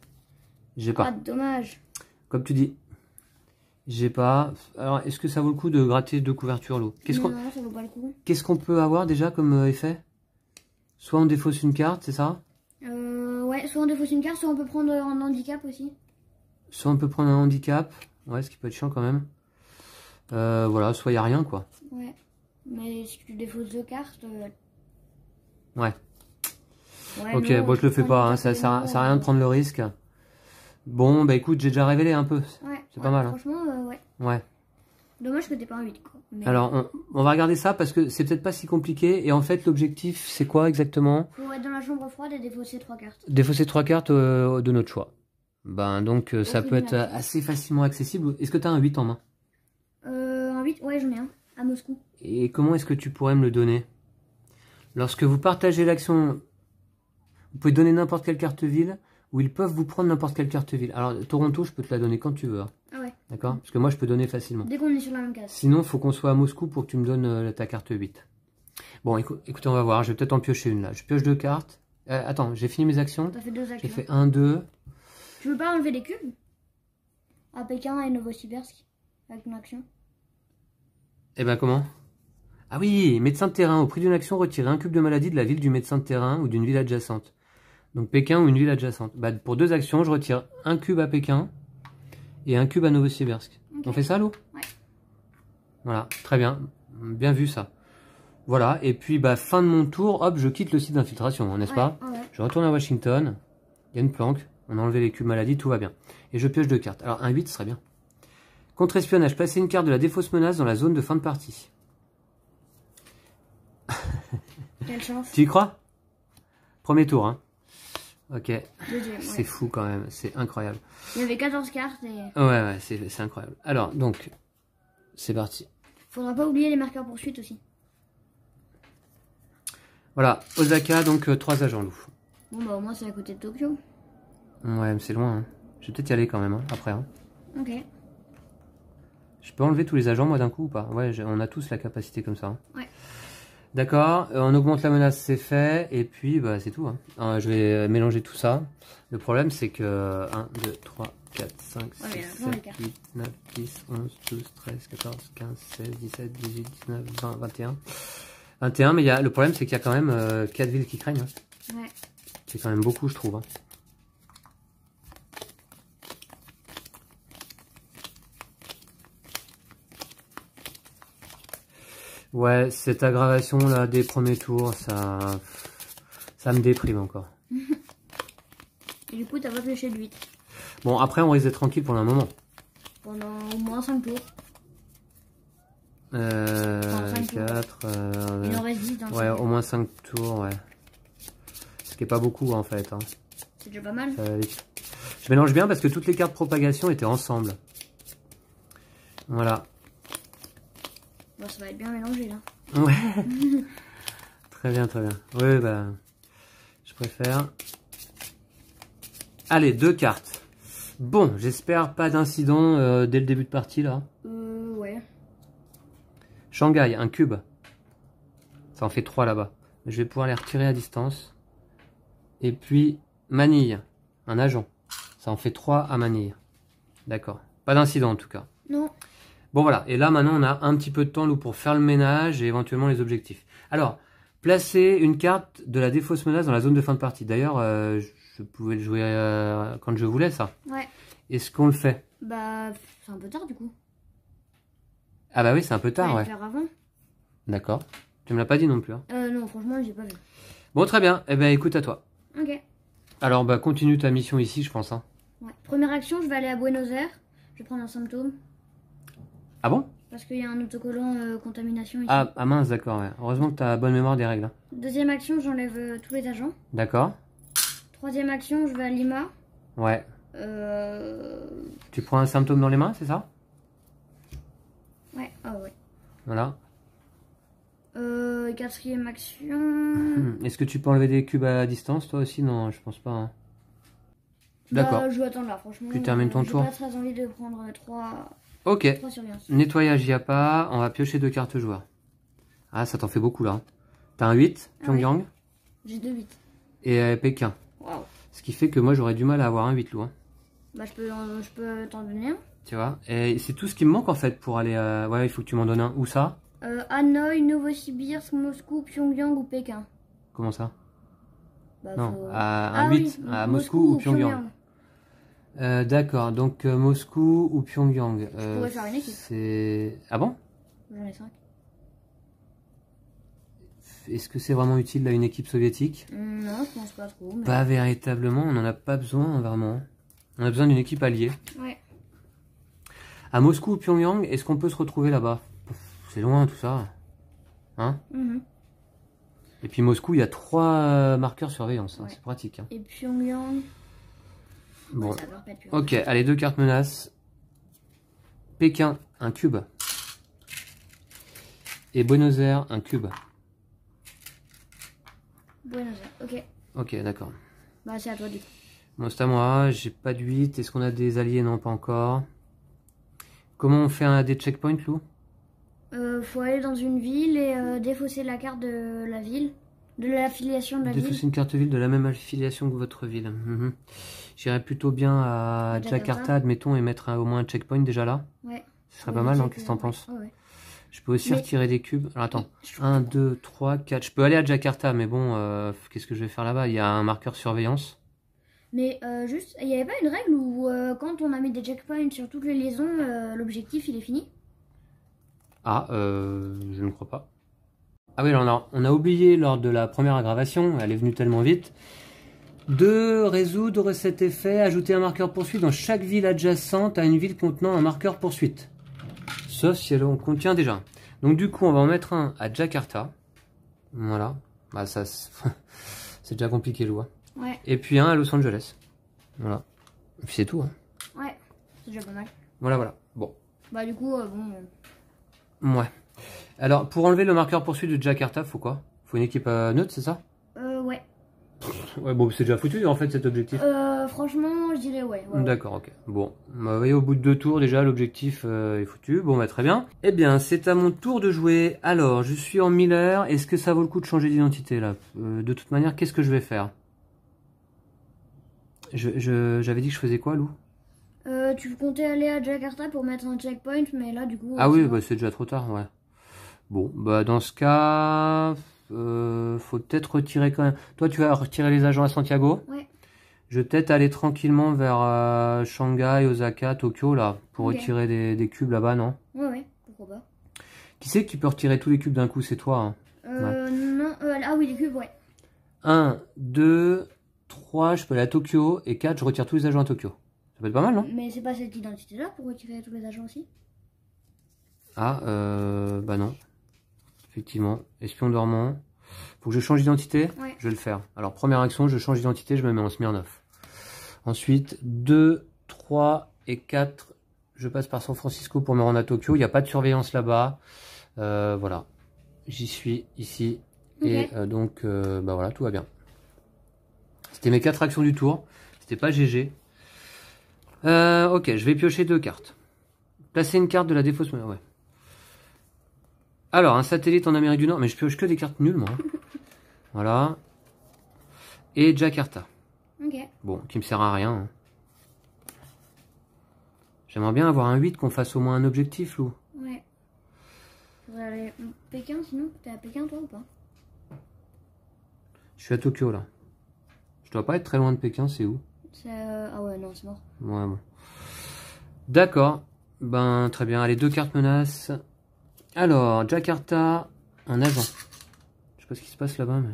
S1: J'ai pas. Ah,
S2: dommage.
S1: Comme tu dis, j'ai pas. Alors, est-ce que ça vaut le coup de gratter deux couvertures l'eau
S2: Qu'est-ce
S1: qu'on peut avoir déjà comme euh, effet Soit on défausse une carte, c'est ça
S2: euh, Ouais, soit on défausse une carte, soit on peut prendre un handicap aussi.
S1: Soit on peut prendre un handicap, ouais, ce qui peut être chiant quand même. Euh, voilà, soit il n'y a rien, quoi.
S2: Ouais, mais si tu défausses deux cartes... Euh, ouais. Ok, bon, je le fais pas, hein, ça sert à rien de
S1: prendre le risque. Bon, bah écoute, j'ai déjà révélé un peu. Ouais, c'est pas mal. Hein. Franchement, ouais. Ouais.
S2: Dommage que t'aies pas un 8. quoi. Alors,
S1: on, va regarder ça parce que c'est peut-être pas si compliqué. Et en fait, l'objectif, c'est quoi exactement
S2: Pour être dans la chambre froide et défausser trois cartes.
S1: Défausser trois cartes euh, de notre choix. Ben, donc, euh, ça peut être euh, assez facilement accessible. Est-ce que t'as un 8 en main
S2: Euh, un 8 Ouais, j'en ai un, à Moscou.
S1: Et comment est-ce que tu pourrais me le donner Lorsque vous partagez l'action, vous pouvez donner n'importe quelle carte ville, ou ils peuvent vous prendre n'importe quelle carte ville. Alors, Toronto, je peux te la donner quand tu veux. Hein. D'accord Parce que moi, je peux donner facilement. Dès
S2: qu'on est sur la même case. Sinon, il
S1: faut qu'on soit à Moscou pour que tu me donnes euh, ta carte 8. Bon, écoute, écoutez, on va voir. Je vais peut-être en piocher une là. Je pioche deux cartes. Euh, attends, j'ai fini mes actions. T'as fait deux actions. J'ai fait 1, 2.
S2: Tu veux pas enlever les cubes À ah, Pékin et Novosibirsk Avec une action
S1: Eh ben comment Ah oui, médecin de terrain. Au prix d'une action, retire un cube de maladie de la ville du médecin de terrain ou d'une ville adjacente. Donc Pékin ou une ville adjacente. Bah, pour deux actions, je retire un cube à Pékin et un cube à Novosibirsk. On fait ça, l'eau Ouais. Voilà, très bien. Bien vu ça. Voilà, et puis bah, fin de mon tour, hop, je quitte le site d'infiltration, n'est-ce pas Je retourne à Washington, il y a une planque, on a enlevé les cubes maladies, tout va bien. Et je pioche deux cartes. Alors un 8 serait bien. Contre-espionnage, placer une carte de la défausse menace dans la zone de fin de partie. Quelle chance. Tu y crois Premier tour, hein Ok. C'est fou quand même, c'est incroyable.
S2: Il y avait 14 cartes et...
S1: Ouais, ouais, c'est incroyable. Alors, donc, c'est parti.
S2: Faudra pas oublier les marqueurs poursuite aussi.
S1: Voilà, Osaka, donc euh, trois agents loups.
S2: Bon, bah au moins c'est à côté de Tokyo.
S1: Ouais, mais c'est loin. Hein. Je vais peut-être y aller quand même, hein, après. Hein. Ok. Je peux enlever tous les agents, moi, d'un coup ou pas Ouais, on a tous la capacité comme ça. Ouais. D'accord, euh, on augmente la menace, c'est fait, et puis bah, c'est tout. Hein. Euh, je vais euh, mélanger tout ça. Le problème c'est que 1, 2, 3, 4, 5, 6, 7, 8, 9, 10, 11, 12, 13, 14, 15, 16, 17, 18, 19, 20, 21. 21, mais y a, le problème c'est qu'il y a quand même quatre 4 villes qui craignent. Hein. Ouais. C'est quand même beaucoup je trouve. Hein. Ouais, cette aggravation là des premiers tours, ça, ça me déprime encore.
S2: Et du coup, t'as pas pêché de 8.
S1: Bon, après, on risque d'être tranquille pour un moment.
S2: Pendant au moins 5 tours.
S1: Euh, euh, Il en reste 10 dans Ouais, au moins 5 tours, ouais. Ce qui est pas beaucoup en fait. Hein. C'est déjà pas mal. je mélange bien parce que toutes les cartes propagation étaient ensemble. Voilà
S2: ça va être bien mélangé là.
S1: Ouais. très bien, très bien. ouais bah, je préfère. Allez, deux cartes. Bon, j'espère pas d'incident euh, dès le début de partie là.
S2: Euh, ouais.
S1: Shanghai, un cube. Ça en fait trois là-bas. Je vais pouvoir les retirer à distance. Et puis, Manille, un agent. Ça en fait trois à Manille. D'accord. Pas d'incident en tout cas. Non. Bon voilà, et là maintenant on a un petit peu de temps pour faire le ménage et éventuellement les objectifs. Alors, placer une carte de la défausse menace dans la zone de fin de partie. D'ailleurs, euh, je pouvais le jouer euh, quand je voulais ça. Ouais. Est-ce qu'on le fait
S2: Bah, c'est un peu tard du coup.
S1: Ah bah oui, c'est un peu tard, ouais. avant. D'accord. Tu me l'as pas dit non plus. Hein.
S2: Euh, non, franchement, j'ai pas vu.
S1: Bon, très bien. Eh ben, écoute à toi. Ok. Alors, bah, continue ta mission ici, je pense. Hein.
S2: Ouais. Première action, je vais aller à Buenos Aires. Je vais prendre un symptôme. Ah bon Parce qu'il y a un autocollant euh, contamination ici. Ah,
S1: ah mince, d'accord. Heureusement que tu as bonne mémoire des règles. Hein.
S2: Deuxième action, j'enlève euh, tous les agents. D'accord. Troisième action, je vais à Lima. Ouais. Euh.
S1: Tu prends un symptôme dans les mains, c'est ça Ouais, ah ouais. Voilà.
S2: quatrième action...
S1: Est-ce que tu peux enlever des cubes à distance, toi aussi Non, je pense pas. Hein. D'accord. Bah, je vais attendre là, franchement. Tu termines ton tour. J'ai
S2: pas très envie de prendre trois... Ok.
S1: Nettoyage, il n'y a pas. On va piocher deux cartes joueurs. Ah, ça t'en fait beaucoup là. T'as un 8, ah Pyongyang. J'ai deux 8. Et euh, Pékin. Ce qui fait que moi, j'aurais du mal à avoir un 8 loin. Hein.
S2: Bah, je peux, euh, peux t'en donner un.
S1: Tu vois Et c'est tout ce qui me manque en fait pour aller. Euh... Ouais, il faut que tu m'en donnes un. Où ça
S2: euh, Hanoï, Novosibirsk, Moscou, Pyongyang ou Pékin.
S1: Comment ça bah, Non, un 8, ah à Moscou, ou Pyongyang. Euh, d'accord, donc euh, Moscou ou Pyongyang. Euh, Ah bon J'en ai Est-ce que c'est vraiment utile là une équipe soviétique
S2: hum, Non, je pense pas trop. Pas
S1: véritablement, on n'en a pas besoin vraiment. On a besoin d'une équipe alliée. Ouais. À Moscou ou Pyongyang, est-ce qu'on peut se retrouver là-bas C'est loin tout ça. Hein mhm. Et puis Moscou, il y a trois euh, marqueurs surveillance, hein, c'est pratique. Hein.
S2: Et Pyongyang
S1: Bon. ok, allez, deux cartes menaces. Pékin, un cube. Et Buenos Aires, un cube.
S2: Buenos Aires, ok. Ok, d'accord. Bah, c'est à toi du coup.
S1: Bon, c'est à moi, j'ai pas de 8. Est-ce qu'on a des alliés Non, pas encore. Comment on fait un, des checkpoints, Lou
S2: euh, Faut aller dans une ville et euh, défausser la carte de la ville, de l'affiliation de la ville. Défausser
S1: une carte ville de la même affiliation que votre ville. Mhm. J'irais plutôt bien à Jakarta, admettons, et mettre au moins un checkpoint déjà là. Ouais. Ce serait pas mal, hein, qu'est-ce que t'en penses ouais. Je peux aussi retirer des cubes. Alors attends, 1, 2, 3, 4. Je peux aller à Jakarta, mais bon, euh, qu'est-ce que je vais faire là-bas Il y a un marqueur surveillance.
S2: Mais euh, juste, il n'y avait pas une règle où euh, quand on a mis des checkpoints sur toutes les liaisons, l'objectif il est fini
S1: Ah, je ne crois pas. Ah oui, alors, on a oublié lors de la première aggravation, elle est venue tellement vite, de Résoudre cet effet, ajouter un marqueur poursuite dans chaque ville adjacente à une ville contenant un marqueur poursuite. Ça, si elle en contient déjà Donc du coup, on va en mettre un à Jakarta. Voilà. Bah, ça, c'est déjà compliqué, loi. Ouais. Et puis un à Los Angeles. Voilà. puis c'est tout. Hein.
S2: Ouais, c'est déjà pas mal.
S1: Voilà, voilà. Bon.
S2: Bah du coup, euh, bon...
S1: Euh, ouais. Alors, pour enlever le marqueur poursuite de Jakarta, faut quoi Faut une équipe euh, neutre, c'est ça Ouais, bon, c'est déjà foutu en fait cet objectif
S2: euh, Franchement, je dirais ouais. D'accord,
S1: ok. Bon, bah, vous voyez, au bout de deux tours, déjà, l'objectif euh, est foutu. Bon, bah très bien. Eh bien, c'est à mon tour de jouer. Alors, je suis en Miller. Est-ce que ça vaut le coup de changer d'identité là euh, De toute manière, qu'est-ce que je vais faire J'avais je, dit que je faisais quoi, Lou
S2: euh, Tu comptais aller à Jakarta pour mettre un checkpoint, mais là, du coup. Ah oui, bah,
S1: c'est déjà trop tard, ouais. Bon, bah dans ce cas. Euh, faut peut-être retirer quand même. Toi, tu vas retirer les agents à Santiago Ouais. Je vais peut-être aller tranquillement vers euh, Shanghai, Osaka, Tokyo, là, pour retirer des, cubes là-bas, non
S2: Ouais, oui pourquoi pas.
S1: Qui c'est qui peut retirer tous les cubes d'un coup C'est toi hein.
S2: Euh, non, euh, ah oui, les cubes, ouais.
S1: 1, 2, 3, je peux aller à Tokyo, et 4, je retire tous les agents à Tokyo. Ça peut être pas mal, non
S2: Mais c'est pas cette identité-là pour retirer tous les agents aussi
S1: Ah, euh, bah non. Effectivement. Espion dormant. Faut que je change d'identité Je vais le faire. Alors, première action, je change d'identité, je me mets en Smirnoff. Ensuite, 2, 3 et 4, je passe par San Francisco pour me rendre à Tokyo. Il n'y a pas de surveillance là-bas. Euh, voilà. J'y suis, ici. Et euh, donc, euh, bah voilà, tout va bien. C'était mes 4 actions du tour. C'était pas GG. ok, je vais piocher deux cartes. Placer une carte de la défausse. Ouais. Alors, un satellite en Amérique du Nord. Mais je peux que des cartes nulles, moi. Hein. voilà. Et Jakarta. Ok. Bon, qui me sert à rien. Hein. J'aimerais bien avoir un 8 qu'on fasse au moins un objectif, Lou.
S2: Ouais. aller hmm, Pékin, sinon. T'es à Pékin, toi, ou pas
S1: Je suis à Tokyo, là. Je dois pas être très loin de Pékin, c'est où
S2: euh, Ah ouais, non, c'est mort.
S1: Ouais, bon. D'accord. Ben, très bien. Allez, deux cartes menaces. Alors, Jakarta, un agent. Je sais pas ce qui se passe là-bas, mais...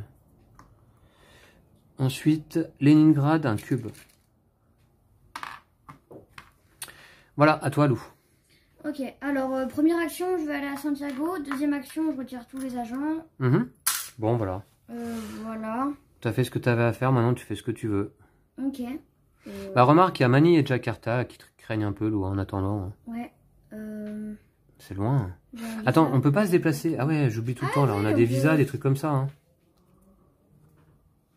S1: Ensuite, Leningrad, un cube. Voilà, à toi, Lou.
S2: Ok, alors, euh, première action, je vais aller à Santiago. Deuxième action, je retire tous les agents.
S1: Mhm. Bon, voilà.
S2: Euh, voilà.
S1: as fait ce que tu avais à faire, maintenant tu fais ce que tu veux.
S2: Ok. Euh, bah remarque,
S1: il y a Mani et Jakarta qui craignent un peu Lou, hein, en attendant. Hein.
S2: Ouais. Euh...
S1: C'est loin. Attends, on peut pas se déplacer. Ah ouais, j'oublie tout le ah temps là. On a des visas, des trucs comme ça. Hein.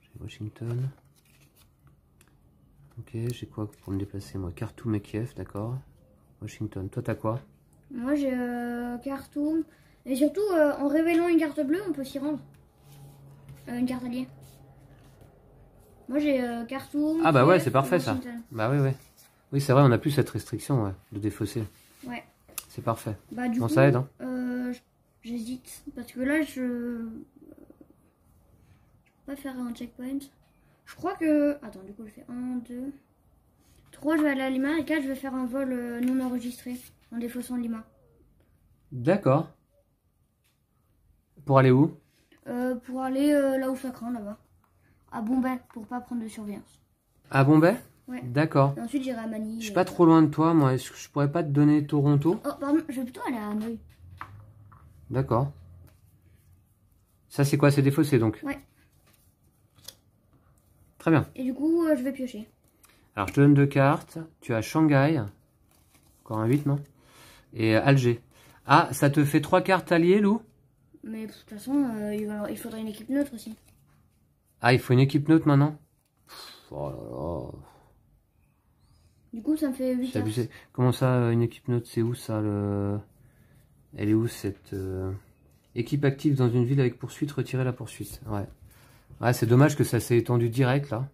S1: J'ai Washington. Ok, j'ai quoi pour me déplacer moi Khartoum et Kiev, d'accord. Washington, toi t'as quoi
S2: Moi j'ai euh, Khartoum. Et surtout, euh, en révélant une carte bleue, on peut s'y rendre. Euh, une carte alliée. Moi j'ai Khartoum. Ah bah ouais, c'est parfait ça.
S1: Bah oui oui. Oui, c'est vrai, on a plus cette restriction de défausser. C'est parfait. Bah, du bon, ça aide. Hein.
S2: Euh, j'hésite. Parce que là, je. Je pas faire un checkpoint. Je crois que. Attends, du coup, je fais un, 2. 3, je vais aller à Lima. Et 4, je vais faire un vol euh, non enregistré. En défaussant Lima.
S1: D'accord. Pour aller où
S2: euh, Pour aller là où ça craint, là-bas. À Bombay, pour pas prendre de surveillance.
S1: À Bombay D'accord.
S2: ensuite, j'irai à Manille. Je suis euh, pas trop
S1: loin de toi, moi. Est-ce que je pourrais pas te donner Toronto
S2: Oh, pardon, je vais plutôt aller à Hanoï.
S1: D'accord. Ça, c'est quoi C'est fossés donc Ouais. Très bien.
S2: Et du coup, euh, je vais piocher.
S1: Alors, je te donne deux cartes. Tu as Shanghai. Encore un 8, non Et Alger. Ah, ça te fait trois cartes alliées, Lou
S2: Mais de toute façon, euh, il, va, faudrait une équipe neutre aussi.
S1: Ah, il faut une équipe neutre maintenant oh là là.
S2: Du coup, ça me fait 8
S1: Comment ça, une équipe note, c'est où ça le... Elle est où cette... Euh, équipe active dans une ville avec poursuite, retirer la poursuite. Ouais. Ouais, c'est dommage que ça s'est étendu direct, là.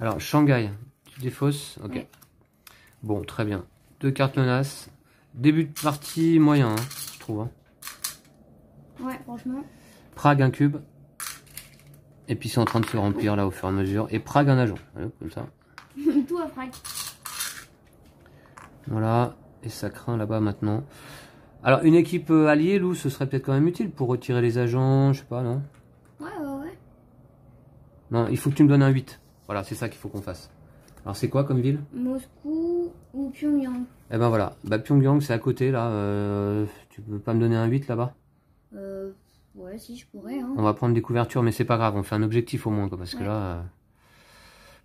S1: Alors, Shanghai, Tu défausses ok. Bon, très bien. Deux cartes menaces. Début de partie moyen, hein, je trouve. Hein.
S2: Ouais, franchement.
S1: Prague, un cube. Et puis c'est en train de se remplir là au fur et à mesure. Et Prague, un agent. comme ça.
S2: Tout à Prague.
S1: Voilà, et ça craint là-bas maintenant. Alors, une équipe euh, alliée, Lou, ce serait peut-être quand même utile pour retirer les agents, je sais pas, non Ouais, ouais, ouais. Non, il faut que tu me donnes un 8. Voilà, c'est ça qu'il faut qu'on fasse. Alors, c'est quoi comme ville
S2: Moscou ou Pyongyang.
S1: Eh ben voilà, bah, Pyongyang, c'est à côté, là. Euh, tu peux pas me donner un 8 là-bas
S2: Euh, ouais, si, je pourrais. Hein. On va
S1: prendre des couvertures, mais c'est pas grave, on fait un objectif au moins, quoi, parce que là... pour euh,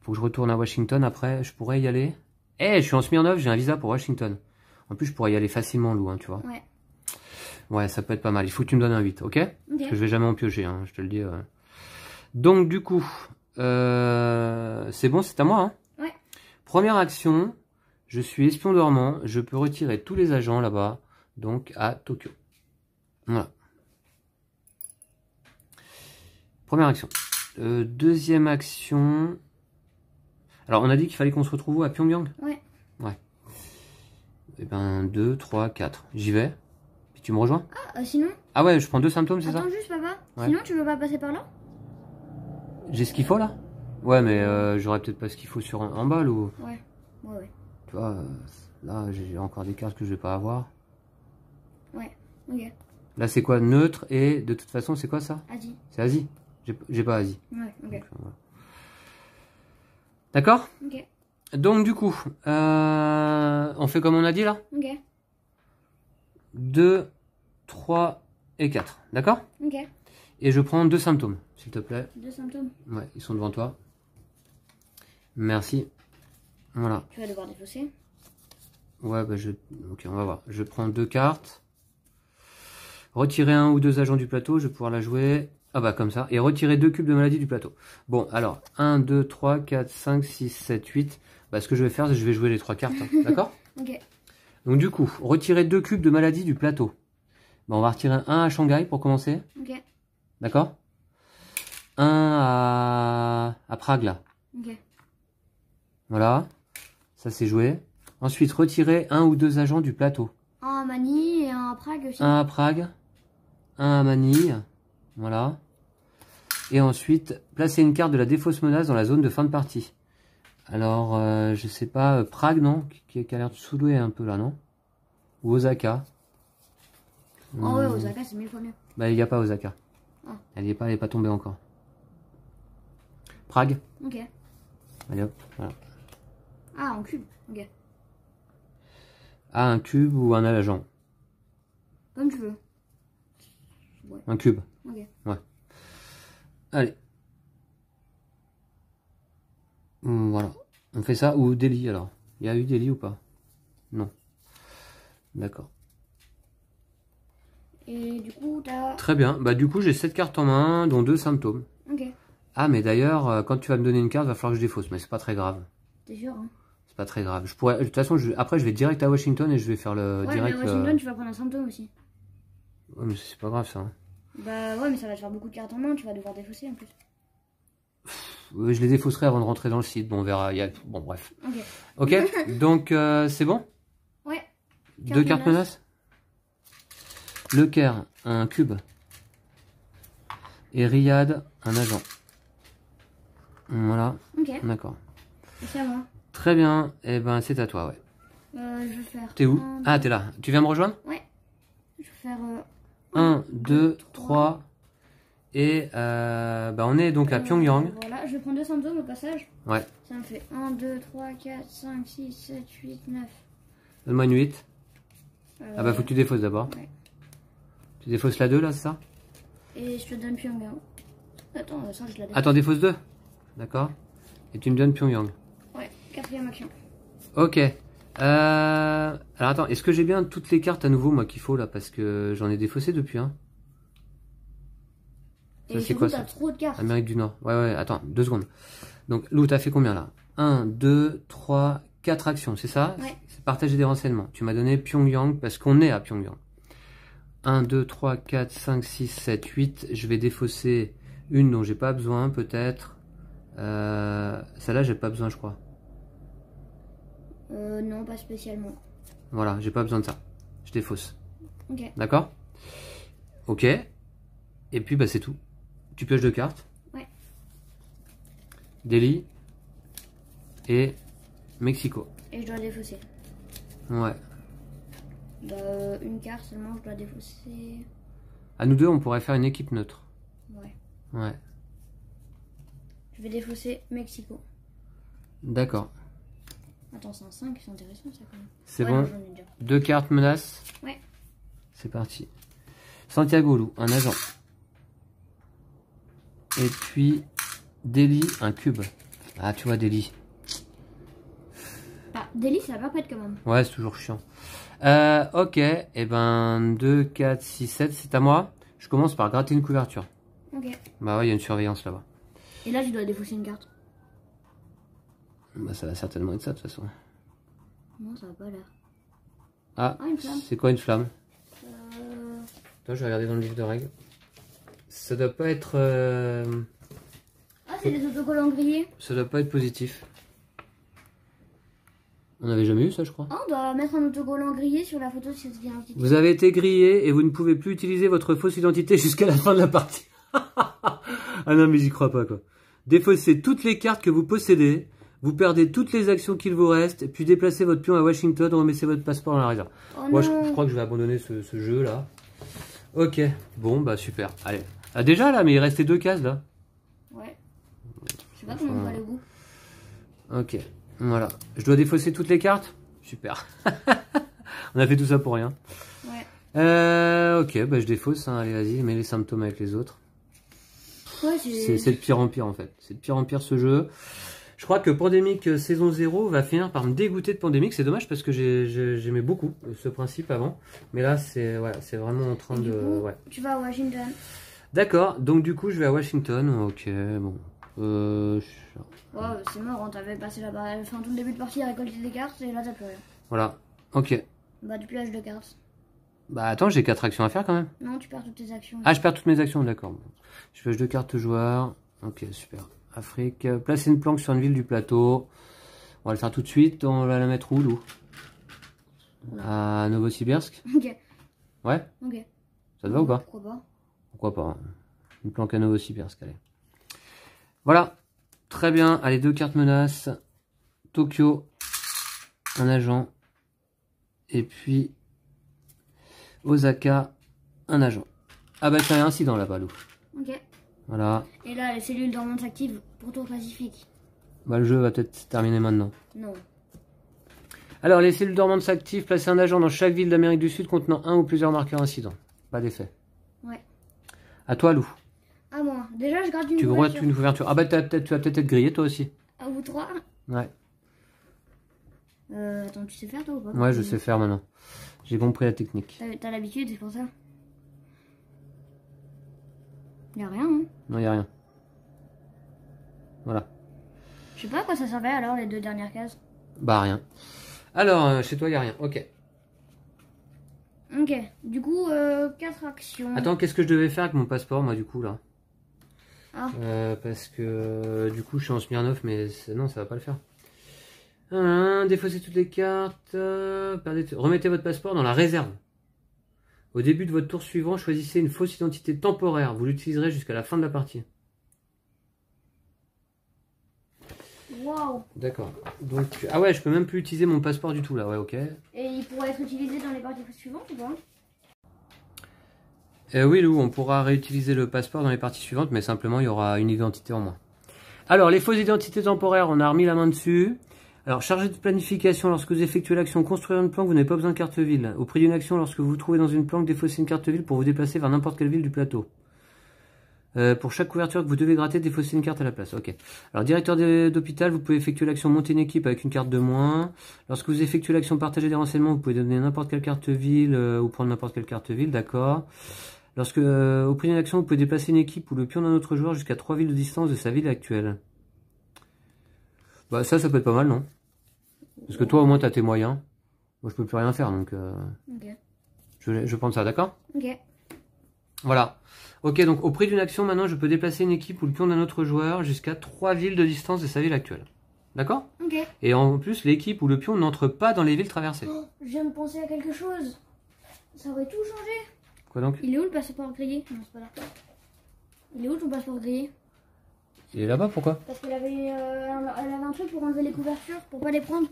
S1: faut que je retourne à Washington après, je pourrais y aller eh, je suis en Smirnov, j'ai un visa pour Washington. En plus, je pourrais y aller facilement, Lou, hein, tu vois. Ouais. Ouais, ça peut être pas mal. Il faut que tu me donnes un 8, ok Parce je vais jamais en piocher, hein, je te le dis. Euh. Donc, du coup, euh, c'est bon, c'est à moi. Hein ouais. Première action, je suis espion dormant, je peux retirer tous les agents là-bas, donc à Tokyo. Voilà. Première action. Euh, deuxième action, alors, on a dit qu'il fallait qu'on se retrouve à Pyongyang Ouais. Ouais. Et eh ben, 2, 3, 4. J'y vais. Puis tu me rejoins Ah, euh, sinon Ah ouais, je prends deux symptômes, c'est ça Attends juste, papa. Sinon,
S2: tu veux pas passer par là
S1: J'ai ce qu'il faut, là Ouais, mais euh, j'aurais peut-être pas ce qu'il faut sur un, bas ou...
S2: Ouais, ouais, ouais.
S1: Tu vois, euh, là, j'ai encore des cartes que je vais pas avoir.
S2: Ouais, ok.
S1: Là, c'est quoi Neutre et de toute façon, c'est quoi ça Asie. C'est Asie J'ai pas Asie. Ouais, ok. D'accord Donc du coup, euh, on fait comme on a dit là Ok. 2, 3 et 4. D'accord Ok. Et je prends deux symptômes, s'il te plaît. Deux symptômes Ouais, ils sont devant toi. Merci. Voilà.
S2: Tu vas devoir défausser
S1: Ouais, bah je... Ok, on va voir. Je prends deux cartes. Retirer un ou deux agents du plateau, je vais pouvoir la jouer. Ah bah comme ça. Et retirer deux cubes de maladie du plateau. Bon, alors, 1, 2, 3, 4, 5, 6, 7, 8. Bah ce que je vais faire, c'est que je vais jouer les trois cartes. Hein.
S2: D'accord Ok.
S1: Donc du coup, retirer deux cubes de maladie du plateau. Bah on va retirer un à Shanghai pour commencer. Ok. D'accord Un à... à Prague là. Ok. Voilà. Ça c'est joué. Ensuite, retirer un ou deux agents du plateau.
S2: Un à Manille et un à Prague aussi. Un
S1: à Prague. Un à Manille. Voilà. Et ensuite, placer une carte de la défausse menace dans la zone de fin de partie. Alors, euh, je sais pas, euh, Prague, non qui, a l'air de soudouer un peu là, non Ou Osaka
S2: Oh ouais, euh, Osaka, c'est mille fois mieux.
S1: Bah, il n'y a pas Osaka. Ah. Elle n'est pas, pas tombée encore. Prague Ok. Allez hop,
S2: Ah, un cube, ok.
S1: Ah, un cube ou un agent Comme tu veux. Un cube. Ouais. Allez. Hmm, voilà. On fait ça ou délit alors. Il y a eu délit ou pas Non. D'accord.
S2: Et du coup, t'as... Très
S1: bien. Bah du coup, j'ai 7 cartes en main, dont deux symptômes. Ok. Ah, mais d'ailleurs, euh, quand tu vas me donner une carte, va falloir que je défausse, mais c'est pas très grave. T'es sûr, hein C'est pas très grave. Je pourrais... De toute façon, je... après, je vais direct à Washington et je vais faire le ouais, direct... mais à euh, Washington,
S2: tu vas prendre un symptôme aussi.
S1: Ouais, mais c'est pas grave, ça. Hein.
S2: Bah ouais, mais ça va te faire beaucoup de cartes en main, tu vas devoir défausser en plus.
S1: Euh, je les défausserai avant de rentrer dans le site, bon, on verra. il y a- Bon, bref. Ok. donc euh, c'est bon
S2: Ouais. Deux cartes menaces
S1: Le Caire, un cube. Et Riyad, un agent. Voilà, Ok, d'accord. c'est à Très bien, et eh ben c'est à toi, ouais.
S2: Euh, je vais faire. T'es où Ah, t'es là. Tu viens me rejoindre Ouais, Je vais faire euh,
S1: 1, 2, 3. Et euh, bah, on est donc à euh, Pyongyang.
S2: Voilà, je prendre 200 dômes au passage. Ouais. Ça me fait 1, 2, 3, 4, 5, 6, 7, 8, 9.
S1: Donne-moi une 8. Euh, ah bah faut que tu défausses d'abord. Ouais. Tu défausses la 2 là, c'est ça
S2: Et je te donne Pyongyang. Attends, ça je la défausse. Attends,
S1: défausse 2 D'accord. Et tu me donnes Pyongyang.
S2: Ouais, quatrième action.
S1: Ok. Euh, alors attends, est-ce que j'ai bien toutes les cartes à nouveau, moi, qu'il faut là Parce que j'en ai défaussé depuis, hein. Ça, c'est quoi ça Amérique du Nord. Ouais, ouais, attends, deux secondes. Donc, Lou, t'as fait combien là 1, 2, 3, 4 actions, c'est ça Ouais. C'est partager des renseignements. Tu m'as donné Pyongyang parce qu'on est à Pyongyang. 1, 2, 3, 4, 5, 6, 7, 8. Je vais défausser une dont j'ai pas besoin, peut-être. Euh, celle-là, j'ai pas besoin, je crois.
S2: Euh, non, pas spécialement.
S1: Voilà, j'ai pas besoin de ça. Je défausse. Ok. D'accord Ok. Et puis, bah, c'est tout. Tu pioches deux cartes. Ouais. Delhi et Mexico.
S2: Et je dois défausser. Ouais. Bah, euh, une carte seulement, je dois défausser.
S1: À nous deux, on pourrait faire une équipe neutre. Ouais. Ouais.
S2: Je vais défausser Mexico. D'accord. Attends, c'est un 5, c'est intéressant
S1: ça quand même. C'est bon Deux cartes menaces Ouais. C'est parti. Santiago Lou, un agent. Et puis, Deli, un cube. Ah, tu vois, Deli.
S2: Ah, Deli, ça va pas être quand même.
S1: Ouais, c'est toujours chiant. Euh, ok, et eh ben 2, 4, 6, 7, c'est à moi. Je commence par gratter une couverture. Ok. Bah ouais, il y a une surveillance là-bas.
S2: Et là, je dois défausser une carte.
S1: Bah ça va certainement être ça de toute façon. Non, ça va pas là. Ah, ah c'est quoi une flamme euh. je vais regarder dans le livre de règles. Ça doit pas être... Euh, ah, c'est
S2: des autocollants grillés
S1: Ça doit pas être positif. On n'avait jamais eu ça, je crois.
S2: Ah, on doit mettre un autocollant grillé sur la photo si bien Vous
S1: avez été grillé et vous ne pouvez plus utiliser votre fausse identité jusqu'à la fin de la partie. ah non, mais j'y crois pas, quoi. Défaussez toutes les cartes que vous possédez vous perdez toutes les actions qu'il vous reste, puis déplacez votre pion à Washington, remettez votre passeport dans la réserve. Oh Moi, je, crois que je vais abandonner ce, jeu-là. Ok, bon, bah super. Allez. Ah, déjà, là, mais il restait deux cases, là.
S2: Ouais. Je sais pas comment
S1: Ok, voilà. Je dois défausser toutes les cartes Super. on a fait tout ça pour rien. Ouais. Euh, ok, bah je défausse. Hein. Allez, vas-y, mets les symptômes avec les autres. c'est de pire en pire, en fait. C'est de pire en pire, ce jeu. Je crois que Pandémique euh, saison 0 va finir par me dégoûter de Pandémique. C'est dommage parce que j'aimais beaucoup euh, ce principe avant. Mais là, c'est vraiment en train de...
S2: Tu vas à Washington.
S1: D'accord. Donc du coup, je vais à Washington. Ok, bon. Euh,
S2: ouais, euh, c'est mort, on hein. t'avait passé là-bas. Enfin, tout le début de partie à récolter des cartes et là, t'as plus rien.
S1: Voilà. Ok.
S2: Bah, du plage de cartes.
S1: Bah attends, j'ai 4 actions à faire quand même.
S2: Non, tu perds toutes tes actions. Ah, je
S1: perds toutes mes actions, d'accord. Je plage de cartes joueur. Ok, super. Afrique. Euh, placer une planque sur une ville du plateau. On va le faire tout de suite. On va la mettre où, Lou À Novosibirsk Ok. Ouais Ok. Ça te va ou pas Pourquoi pas Pourquoi pas hein. Une planque à Novosibirsk, allez. Voilà. Très bien. Allez, deux cartes menaces. Tokyo. Un agent. Et puis... Osaka. Un agent. Ah bah, t'as un incident là-bas, Lou. Ok.
S2: Et là, les cellules dormantes s'activent pour tour pacifique.
S1: Bah, le jeu va peut-être terminer maintenant. Non. Alors, les cellules dormantes s'activent. placer un agent dans chaque ville d'Amérique du Sud contenant un ou plusieurs marqueurs incidents. Pas d'effet. Ouais. À toi, Lou.
S2: À moi. Déjà, je garde une tu vois une
S1: couverture. Ah, bah, peut tu vas peut-être être grillé, toi aussi. À vous trois Ouais.
S2: Euh, attends, tu sais faire, toi, ou pas Ouais, je sais faire
S1: maintenant. J'ai compris la technique.
S2: T'as l'habitude, c'est pour ça a rien, hein
S1: Non, a rien. Voilà.
S2: Je sais pas à quoi ça servait alors les deux dernières cases.
S1: Bah rien. Alors, euh, chez toi, y a rien. Ok.
S2: Ok. Du coup, euh, quatre actions. Attends,
S1: qu'est-ce que je devais faire avec mon passeport, moi, du coup, là ah. euh, Parce que, du coup, je suis en Smirnoff, mais non, ça va pas le faire. Un, hein, défaussez toutes les cartes. Perdez... Remettez votre passeport dans la réserve. Au début de votre tour suivant, choisissez une fausse identité temporaire. Vous l'utiliserez jusqu'à la fin de la partie. Wow. D'accord. Donc, ah ouais, je peux même plus utiliser mon passeport du tout là, ouais, ok. Et
S2: il pourrait être utilisé dans les parties suivantes ou pas
S1: euh, Oui, Lou, on pourra réutiliser le passeport dans les parties suivantes, mais simplement il y aura une identité en moins. Alors, les fausses identités temporaires, on a remis la main dessus. Alors, chargé de planification, lorsque vous effectuez l'action construire une planque, vous n'avez pas besoin de carte ville. Au prix d'une action, lorsque vous vous trouvez dans une planque, défaussez une carte ville pour vous déplacer vers n'importe quelle ville du plateau. Euh, pour chaque couverture que vous devez gratter, défaussez une carte à la place. Ok. Alors, directeur d'hôpital, vous pouvez effectuer l'action monter une équipe avec une carte de moins. Lorsque vous effectuez l'action partager des renseignements, vous pouvez donner n'importe quelle carte ville euh, ou prendre n'importe quelle carte ville, d'accord. Lorsque, euh, au prix d'une action, vous pouvez déplacer une équipe ou le pion d'un autre joueur jusqu'à trois villes de distance de sa ville actuelle. Bah ça, ça peut être pas mal, non parce que toi, au moins, tu as tes moyens. Moi, je peux plus rien faire, donc... Euh... Je, vais, ça, d'accord Ok. Voilà. Ok, donc au prix d'une action, maintenant, je peux déplacer une équipe ou le pion d'un autre joueur jusqu'à 3 villes de distance de sa ville actuelle. D'accord Ok. Et en plus, l'équipe ou le pion n'entre pas dans les villes traversées.
S2: Oh, je viens de penser à quelque chose. Ça aurait tout changé. Quoi donc Il est où le passeport grillé Non, c'est pas là. Il est où ton passeport grillé
S1: Il est là-bas, pourquoi
S2: Parce qu'elle avait, euh, elle avait un truc pour enlever les couvertures, pour pas les prendre.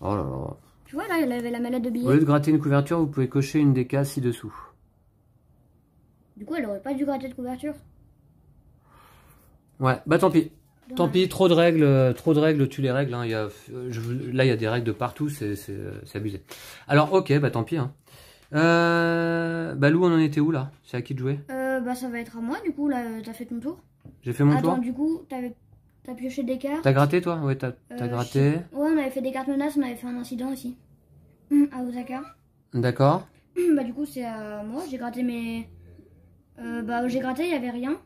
S2: Oh là là. Tu vois, là, elle avait la malade de billets. Au lieu de
S1: gratter une couverture, vous pouvez cocher une des cases ci-dessous.
S2: Du coup, elle aurait pas dû gratter de couverture.
S1: Ouais, bah tant pis. Tant pis, trop de règles, euh, trop de règles, tu les règles. Hein. Il y a, là, il y a des règles de partout, c'est euh, abusé. Alors, ok, bah tant pis. Hein. Euh, bah Lou, on en était où là C'est à qui de jouer
S2: Bah ça va être à moi, du coup, là, t'as fait ton tour.
S1: J'ai fait mon tour du
S2: coup, t'avais T'as pioché des cartes. T'as
S1: gratté toi Ouais, t'as euh, gratté. Ouais,
S2: on avait fait des cartes menaces, on avait fait un incident aussi. Hum, à Osaka. D'accord. Hum, bah du coup c'est à moi, j'ai gratté mes... Euh, bah j'ai gratté, il n'y avait rien.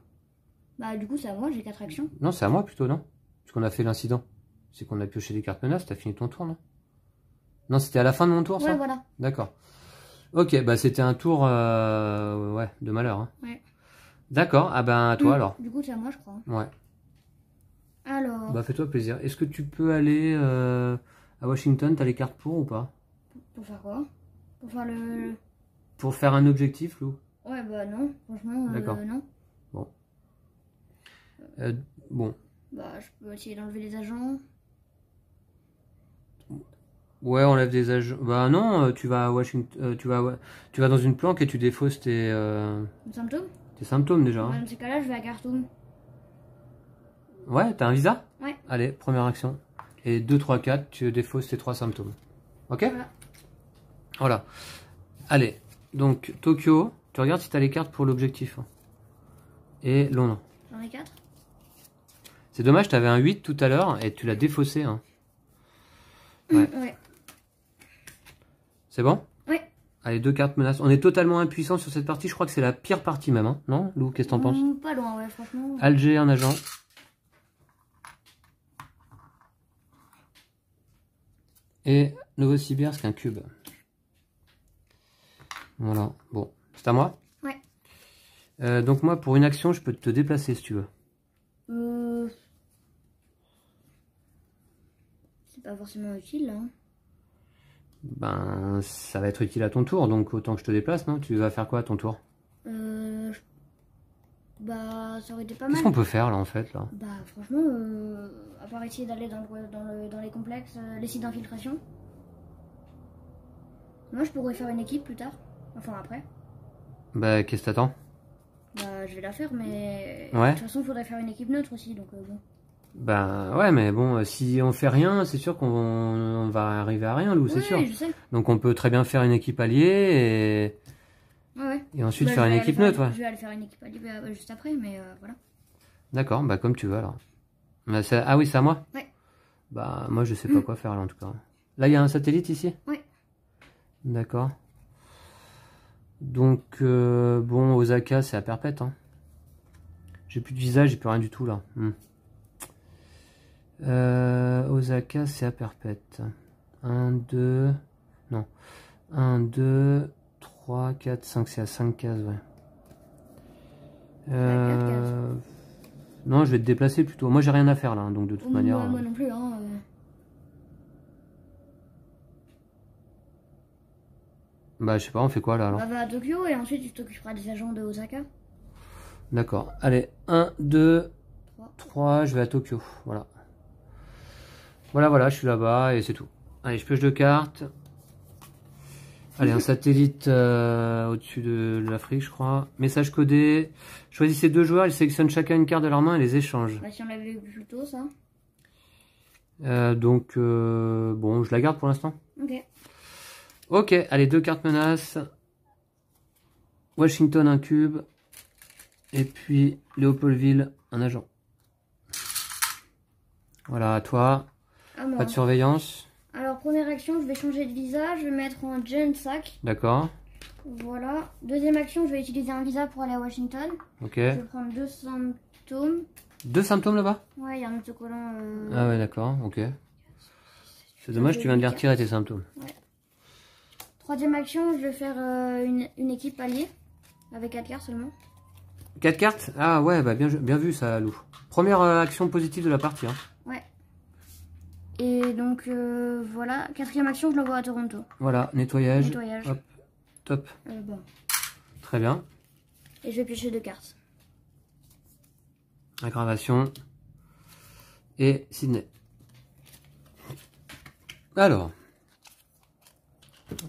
S2: Bah du coup c'est à moi, j'ai 4 actions.
S1: Non, c'est à moi plutôt, non Parce qu'on a fait l'incident. C'est qu'on a pioché des cartes menaces, t'as fini ton tour, non Non, c'était à la fin de mon tour, ouais, ça voilà. D'accord. Ok, bah c'était un tour euh, ouais, de malheur. Hein. Ouais. D'accord, ah ben à toi hum, alors.
S2: Du coup c'est à moi je crois. Ouais. Alors. Bah
S1: fais-toi plaisir. Est-ce que tu peux aller euh, à Washington T'as les cartes pour ou pas
S2: Pour faire quoi Pour faire le.
S1: Pour faire un objectif, Lou
S2: Ouais, bah non, franchement, euh, non.
S1: Bon. Euh, bon.
S2: Bah, je peux essayer d'enlever les agents.
S1: Ouais, enlève des agents. Bah non, tu vas à Washington, tu vas, tu vas dans une planque et tu défausses tes. Symptômes. Tes symptômes déjà. dans
S2: ces cas-là, je vais à Khartoum.
S1: Ouais, t'as un visa Ouais. Allez, première action. Et 2, 3, 4, tu défausses tes trois symptômes. Ok Voilà. Allez, donc Tokyo, tu regardes si t'as les cartes pour l'objectif. Hein. Et Londres. J'en ai C'est dommage, t'avais un 8 tout à l'heure et tu l'as défaussé. Hein. Mm, ouais. C'est bon Ouais. Allez, deux cartes menaces. On est totalement impuissant sur cette partie. Je crois que c'est la pire partie même, hein non Lou, qu'est-ce que t'en penses mm,
S2: Pas loin, ouais, franchement.
S1: Alger, un agent. Et c'est un cube. Voilà. Bon, c'est à moi Ouais. Euh, donc moi, pour une action, je peux te déplacer si tu veux.
S2: Euh... C'est pas forcément utile, hein.
S1: Ben, ça va être utile à ton tour, donc autant que je te déplace, non Tu vas faire quoi à ton tour
S2: euh... Bah, ça aurait été pas mal. Qu'est-ce qu'on peut faire là en fait là Bah, franchement, euh, à part essayer d'aller dans, le, dans, dans, les complexes, euh, les sites d'infiltration. Moi, je pourrais faire une équipe plus tard. Enfin, après.
S1: Bah, qu'est-ce que t'attends
S2: Bah, je vais la faire, mais. Ouais. De toute façon, il faudrait faire une équipe neutre aussi, donc euh, bon.
S1: Bah, ouais, mais bon, euh, si on fait rien, c'est sûr qu'on va arriver à rien, Lou, c'est sûr. Donc, on peut très bien faire une équipe alliée et et ensuite faire une équipe neutre, Je
S2: vais aller faire une équipe à euh, juste après, mais euh, voilà.
S1: D'accord, bah comme tu veux alors. Bah, ah oui, c'est à moi Bah moi je sais pas quoi faire là en tout cas. Là il y a un satellite ici Ouais. D'accord. Donc euh, bon, Osaka c'est à perpète. Hein. J'ai plus de visage, j'ai plus rien du tout là. Hmm. Osaka c'est à perpète. 1, 2... Non. 1, 2... 3, 4, 5, c'est à 5 cases, ouais. Euh... Non, je vais te déplacer plutôt. Moi, j'ai rien à faire là, hein, donc de toute manière. Moi, euh.
S2: non plus, hein. Euh.
S1: Bah, je sais pas, on fait quoi là alors On
S2: bah, va à Tokyo et ensuite tu t'occuperas des agents de Osaka.
S1: D'accord. Allez, 1, 2, 3, je vais à Tokyo. Voilà. Voilà, voilà, je suis là-bas et c'est tout. Allez, je pioche deux cartes. Allez, un satellite euh, au-dessus de l'Afrique, je crois. Message codé. Choisissez deux joueurs, ils sélectionnent chacun une carte de leur main et les échangent.
S2: Bah, si on l'avait vu plus tôt, ça.
S1: Euh, donc, euh, bon, je la garde pour l'instant. Ok. Ok, allez, deux cartes menaces. Washington, un cube. Et puis, Léopoldville, un agent. Voilà, à toi. Pas de surveillance
S2: première action, je vais changer de visa, je vais mettre en jean sac. D'accord. Voilà. Deuxième action, je vais utiliser un visa pour aller à Washington. Ok. Je vais prendre deux symptômes.
S1: Deux symptômes là-bas
S2: Ouais, il y a un autocollant. Euh, ah ouais,
S1: d'accord, ok. C'est dommage, tu viens de les retirer tes symptômes.
S2: Ouais. Troisième action, je vais faire euh, une, équipe alliée. Avec quatre cartes seulement.
S1: Quatre cartes Ah ouais, bah bien, bien vu ça, Lou. Première euh, action positive de la partie. Hein.
S2: Et donc euh, voilà, quatrième action, je l'envoie à Toronto. Voilà, nettoyage. Top. Euh, Très bien. Et je vais piocher deux cartes.
S1: Aggravation. Et Sydney. Alors.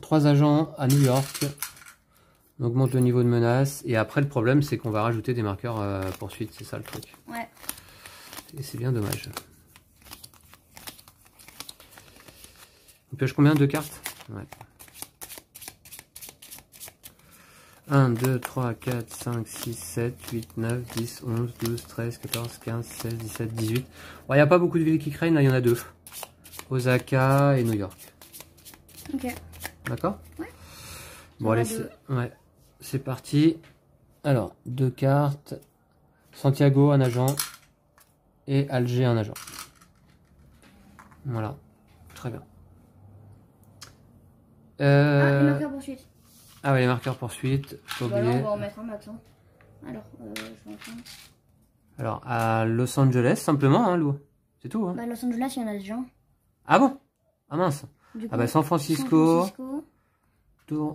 S1: Trois agents à New York. On augmente le niveau de menace. Et après, le problème, c'est qu'on va rajouter des marqueurs euh, poursuite. C'est ça le truc. Ouais. Et c'est bien dommage. On pioche combien de cartes ouais. 1, 2, 3, 4, 5, 6, 7, 8, 9, 10, 11, 12, 13, 14, 15, 16, 17, 18. Il n'y a pas beaucoup de villes qui craignent, il y en a deux. Osaka et New York. Ok. D'accord Ouais. Bon allez, c'est parti. Alors, deux cartes. Santiago, un agent. Et Alger, un agent. Voilà. Très bien. Euh, ah, les marqueurs poursuite. Ah ouais, les marqueurs poursuite. Bah on va en
S2: mettre un max. Hein. Euh,
S1: Alors, à Los Angeles, simplement, hein, Lou. C'est tout. Hein.
S2: Bah, Los Angeles, il y en a des gens
S1: Ah bon Ah mince. ah bah, San Francisco,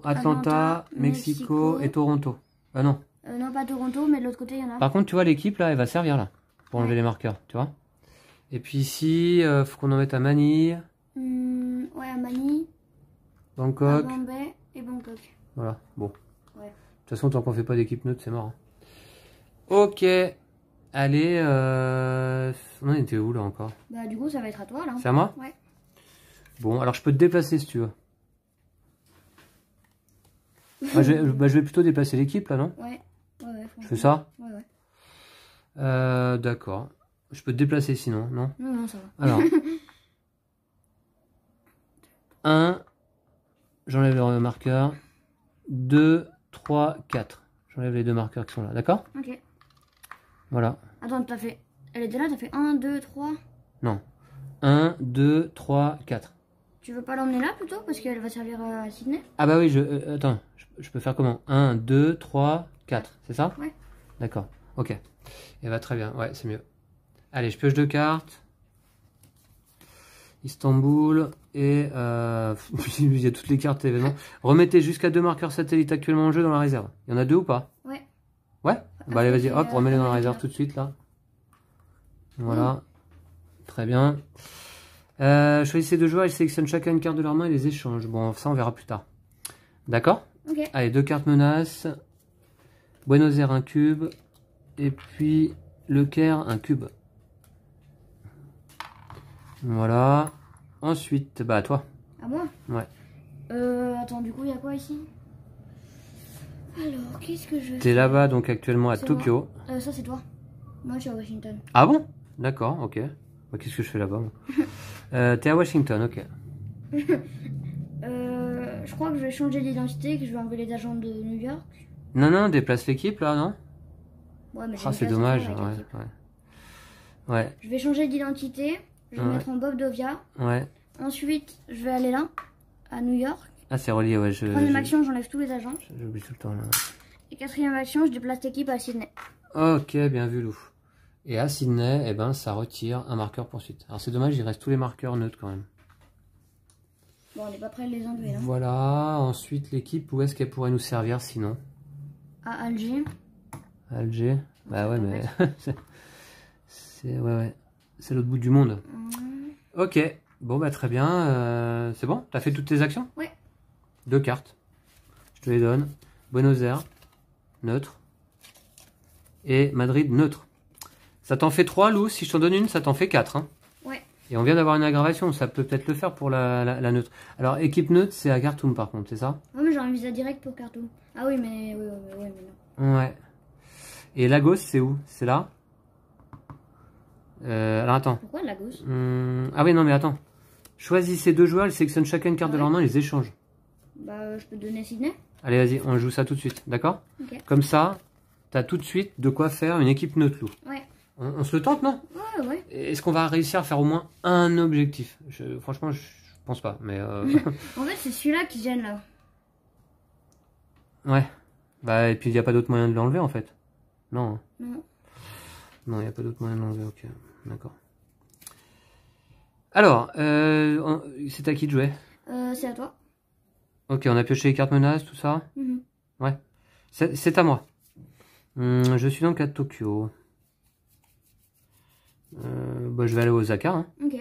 S1: Atlanta, Mexico, et Toronto. Ah non.
S2: Euh, non, pas Toronto, mais de l'autre côté, il y en a. Par
S1: contre, tu vois, l'équipe, là, elle va servir, là, pour enlever les marqueurs, tu vois. Et puis ici, faut qu'on en mette à Manille.
S2: Hum, ouais, à Manille. Bangkok. À Bombay et Bangkok.
S1: Voilà, bon. Ouais. De toute façon, tant qu'on fait pas d'équipe neutre, c'est marrant. Hein. Ok. Allez, euh... on était où là encore
S2: Bah du coup, ça va être à toi là. C'est à moi Ouais.
S1: Bon, alors je peux te déplacer si tu veux. Bah, je, vais, bah, je, vais plutôt déplacer l'équipe là, non Ouais. ouais, je fais ça Ouais, ouais. Euh, d'accord. Je peux te déplacer sinon, non Non, non, ça va. Alors. 1, j'enlève le marqueur. 2, 3, 4. J'enlève les deux marqueurs qui sont là, d'accord Ok. Voilà.
S2: Attends, as fait. Elle était là, t'as fait 1, 2, 3
S1: Non. 1, 2, 3, 4.
S2: Tu veux pas l'emmener là plutôt Parce qu'elle va servir euh, à Sydney
S1: Ah bah oui, je. Euh, attends, je, peux faire comment 1, 2, 3, 4, c'est ça Oui. D'accord, ok. Elle eh va bah, très bien, ouais, c'est mieux. Allez, je pioche deux cartes. Istanbul et euh, il y a toutes les cartes événements. Remettez jusqu'à deux marqueurs satellites actuellement en jeu dans la réserve. Il y en a deux ou pas Ouais. Ouais Bah allez vas-y, hop, euh, remets-les dans la euh, réserve tout de suite là. Voilà. Très bien. choisissez deux joueurs, ils sélectionnent chacun une carte de leur main et les échangent. Bon, ça on verra plus tard. D'accord okay. Allez, deux cartes menaces. Buenos Aires un cube. Et puis le Caire un cube. Voilà. Ensuite, bah toi. À moi Ouais.
S2: Euh, attends, du coup, il y a quoi ici Alors, qu'est-ce que je. T'es là-bas
S1: donc actuellement à Tokyo.
S2: Euh, ça, c'est toi. Moi, je suis à Washington.
S1: Ah bon D'accord, ok. Bah, qu'est-ce que je fais là-bas euh, T'es à Washington, ok.
S2: Euh, je crois que je vais changer d'identité, que je vais enlever les agents de New York.
S1: Non, non, déplace l'équipe là, non
S2: Ouais, mais ah, c'est dommage.
S1: ouais. ouais.
S2: Je vais changer d'identité je vais mettre en Bob Ouais. Ensuite, je vais aller là, à New York.
S1: Ah, c'est relié, ouais. Troisième action,
S2: j'enlève tous les agents.
S1: J'oublie tout le temps, là.
S2: Et quatrième action, je déplace l'équipe à Sydney.
S1: Ok, bien vu, Lou. Et à Sydney, eh ben, ça retire un marqueur poursuite. Alors, c'est dommage, il reste tous les marqueurs neutres, quand même.
S2: Bon, on n'est pas prêts à les enlever, là. Hein.
S1: Voilà. Ensuite, l'équipe, où est-ce qu'elle pourrait nous servir, sinon À Alger. Alger Bah ouais, mais... c'est... Ouais, ouais. C'est l'autre bout du monde. Mm. Ok. Bon, bah très bien. Euh, c'est bon T'as fait toutes tes actions Oui. Deux cartes. Je te les donne. Buenos Aires, neutre. Et Madrid, neutre. Ça t'en fait trois, Lou. Si je t'en donne une, ça t'en fait quatre. Hein. Ouais. Et on vient d'avoir une aggravation. Ça peut peut-être le faire pour la, neutre. Alors, équipe neutre, c'est à Khartoum, par contre, c'est ça
S2: Oui, mais j'ai un visa direct pour Khartoum. Ah oui, mais... Oui, oui, oui,
S1: mais non. Ouais. Et Lagos, c'est où C'est là euh, alors attends. Pourquoi la gauche hum, Ah oui, non, mais attends. Choisissez deux joueurs, ils sélectionnent chacun une carte de leur main et les échangent.
S2: Bah, euh, je peux donner Sydney
S1: Allez, vas-y, on joue ça tout de suite, d'accord Comme ça, t'as tout de suite de quoi faire une équipe neutre loup. Ouais. On, se le tente, non Ouais, ouais. Est-ce qu'on va réussir à faire au moins un objectif Franchement, je, pense pas, mais... Euh,
S2: en fait, c'est celui-là qui gêne, là.
S1: Ouais. Bah, et puis il n'y a pas d'autre moyen de l'enlever, en fait. Non. Hein. Non. Non, il n'y a pas d'autre moyen de l'enlever, ok. D'accord. Alors, euh, c'est à qui de jouer
S2: euh, C'est à toi.
S1: Ok, on a pioché les cartes menaces, tout ça mhm. Ouais. C'est à moi. Hum, je suis donc à Tokyo. Euh, bah, je vais aller au Osaka. Hein. Ok.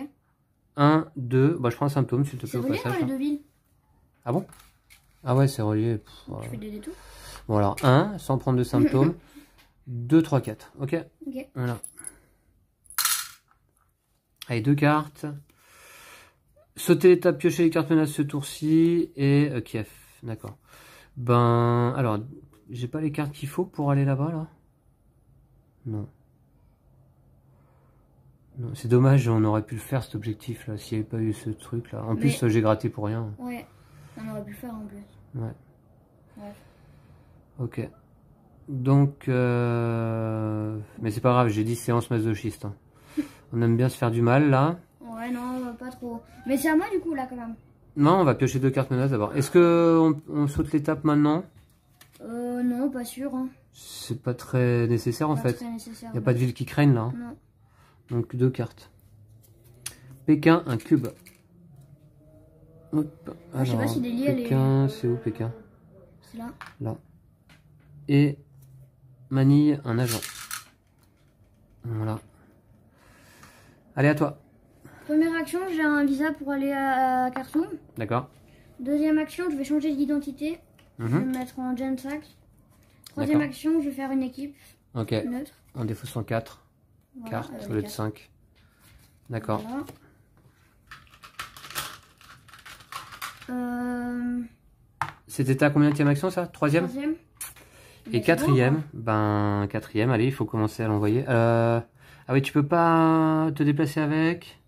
S1: 1, 2, bah, je prends un symptôme s'il te plaît. C'est relié dans hein, les hein. deux villes. Ah bon Ah ouais, c'est relié. tu fais des détours Bon alors, 1, sans prendre de symptômes. 2, 3, 4. Ok Ok. Voilà. Allez, deux cartes. Sauter l'étape, piocher les cartes menaces ce tour-ci. Et euh, Kiev. D'accord. Ben, alors, j'ai pas les cartes qu'il faut pour aller là-bas, là Non. c'est dommage, on aurait pu le faire, cet objectif-là, s'il n'y avait pas eu ce truc-là. En plus, j'ai gratté pour rien.
S2: Ouais, on aurait pu le faire, en plus. Ouais. Ouais.
S1: Ok. Donc, euh, mais c'est pas grave, j'ai dit séance masochiste. Hein. On aime bien se faire du mal, là.
S2: Ouais, non, euh, pas trop. Mais c'est à moi, du coup, là, quand même.
S1: Non, on va piocher deux cartes menaces d'abord. Est-ce que on, saute l'étape maintenant
S2: Euh, non, pas sûr. Hein.
S1: C'est pas très nécessaire, en fait. Il n'y a pas de ville qui craigne, là. Hein. Non. Donc, deux cartes. Pékin, un cube. Ah, je sais pas si Pékin, les c'est où Pékin C'est là. Là. Et Manille, un agent. Voilà, Allez, à toi.
S2: Première action, j'ai un visa pour aller à Khartoum. D'accord. Deuxième action, je vais changer d'identité. Je vais mhm. me mettre en Gen Troisième action, je vais faire une équipe. Ok.
S1: En défaut 104. cartes carte, au lieu de 5. D'accord.
S2: Euh.
S1: C'était ta combien action ça Troisième Troisième. Et quatrième, hein. ben quatrième, allez, il faut commencer à l'envoyer. Euh... Ah oui, tu peux pas te déplacer avec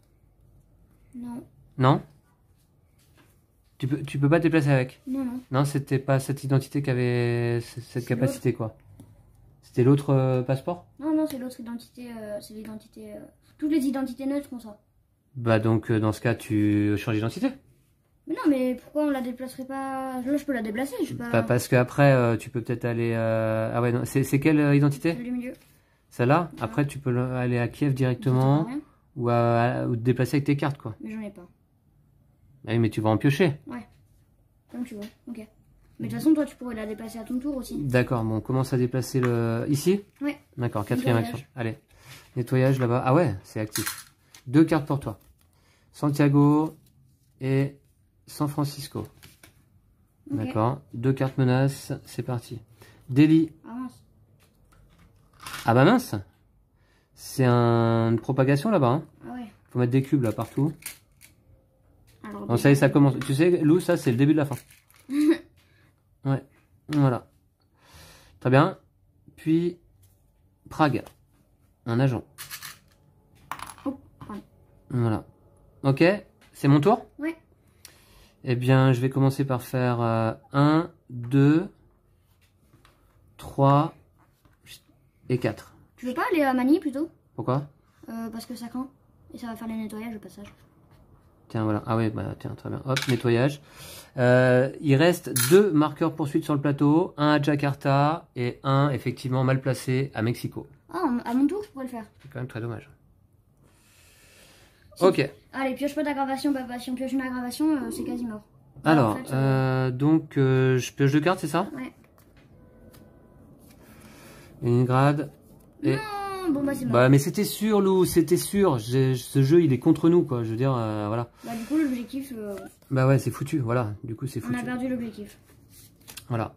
S1: Non. Non tu peux, peux pas te déplacer avec Non, non. Non, c'était pas cette identité qui avait cette capacité, quoi. C'était l'autre euh, passeport
S2: Non, non, c'est l'autre identité. Euh, c'est l'identité. Euh, toutes les identités neutres font ça.
S1: Bah, donc, dans ce cas, tu changes d'identité
S2: non, mais pourquoi on la déplacerait pas Là, je peux la déplacer, je sais pas... Bah, parce
S1: qu'après, tu peux peut-être aller... Ah ouais, c'est quelle identité Le milieu. Celle-là Après, tu peux aller à Kiev directement ou, te déplacer avec tes cartes, quoi. Mais j'en ai pas. Ah mais tu vas en piocher.
S2: Ouais. Comme tu veux. Ok. Mais de toute façon, toi, tu pourrais la déplacer à ton tour aussi. D'accord,
S1: bon, on commence à déplacer le... ici Ouais. D'accord, quatrième action. Allez, nettoyage là-bas. Ah ouais, c'est actif. Deux cartes pour toi. Santiago et San Francisco. D'accord, deux cartes menaces, c'est parti. Delhi. Ah bah mince C'est une propagation là-bas. Hein ah Faut mettre des cubes là partout. ça y est, ça commence. Tu sais, Lou, ça c'est le début de la fin. ouais. Voilà. Très bien. Puis, Prague. Un agent. Oh, voilà. Ok, c'est mon tour Ouais. Eh bien, je vais commencer par faire 1, 2, 3, et 4.
S2: Tu veux pas aller à Mani plutôt Pourquoi euh, Parce que ça craint. Et ça va faire les nettoyages au passage.
S1: Tiens, voilà. Ah oui, bah tiens, très bien. Hop, nettoyage. Euh, il reste deux marqueurs poursuite sur le plateau. Un à Jakarta et un, effectivement, mal placé à Mexico.
S2: Ah, à mon tour, je pourrais le faire.
S1: C'est quand même très dommage. Ok.
S2: Allez, pioche pas d'aggravation, Si on pioche une aggravation, euh, c'est quasi mort.
S1: Alors, donc, je pioche deux cartes, c'est ça Ouais. Leningrad. Et...
S2: Non, bon bah c'est Bah mais
S1: c'était sûr Lou, c'était sûr. Ce jeu il est contre nous quoi, je veux dire, euh, voilà.
S2: Bah du coup l'objectif... Euh,
S1: bah ouais c'est foutu, voilà, du coup c'est foutu. On a
S2: perdu l'objectif.
S1: Voilà.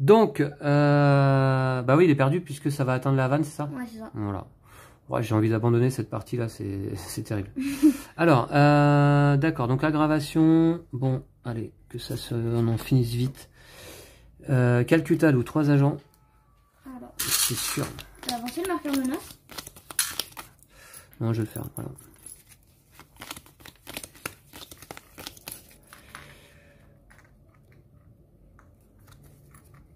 S1: Donc, euh... bah oui il est perdu puisque ça va atteindre la vanne, c'est ça Ouais c'est ça. Voilà. Ouais, j'ai envie d'abandonner cette partie là, c'est terrible. Alors, euh, d'accord, donc l'aggravation, bon, allez, que ça se, on en finisse vite. Euh, Calcutta, ou trois agents, c'est sûr.
S2: Tu avancé le marqueur menace
S1: Non, je vais le faire, voilà.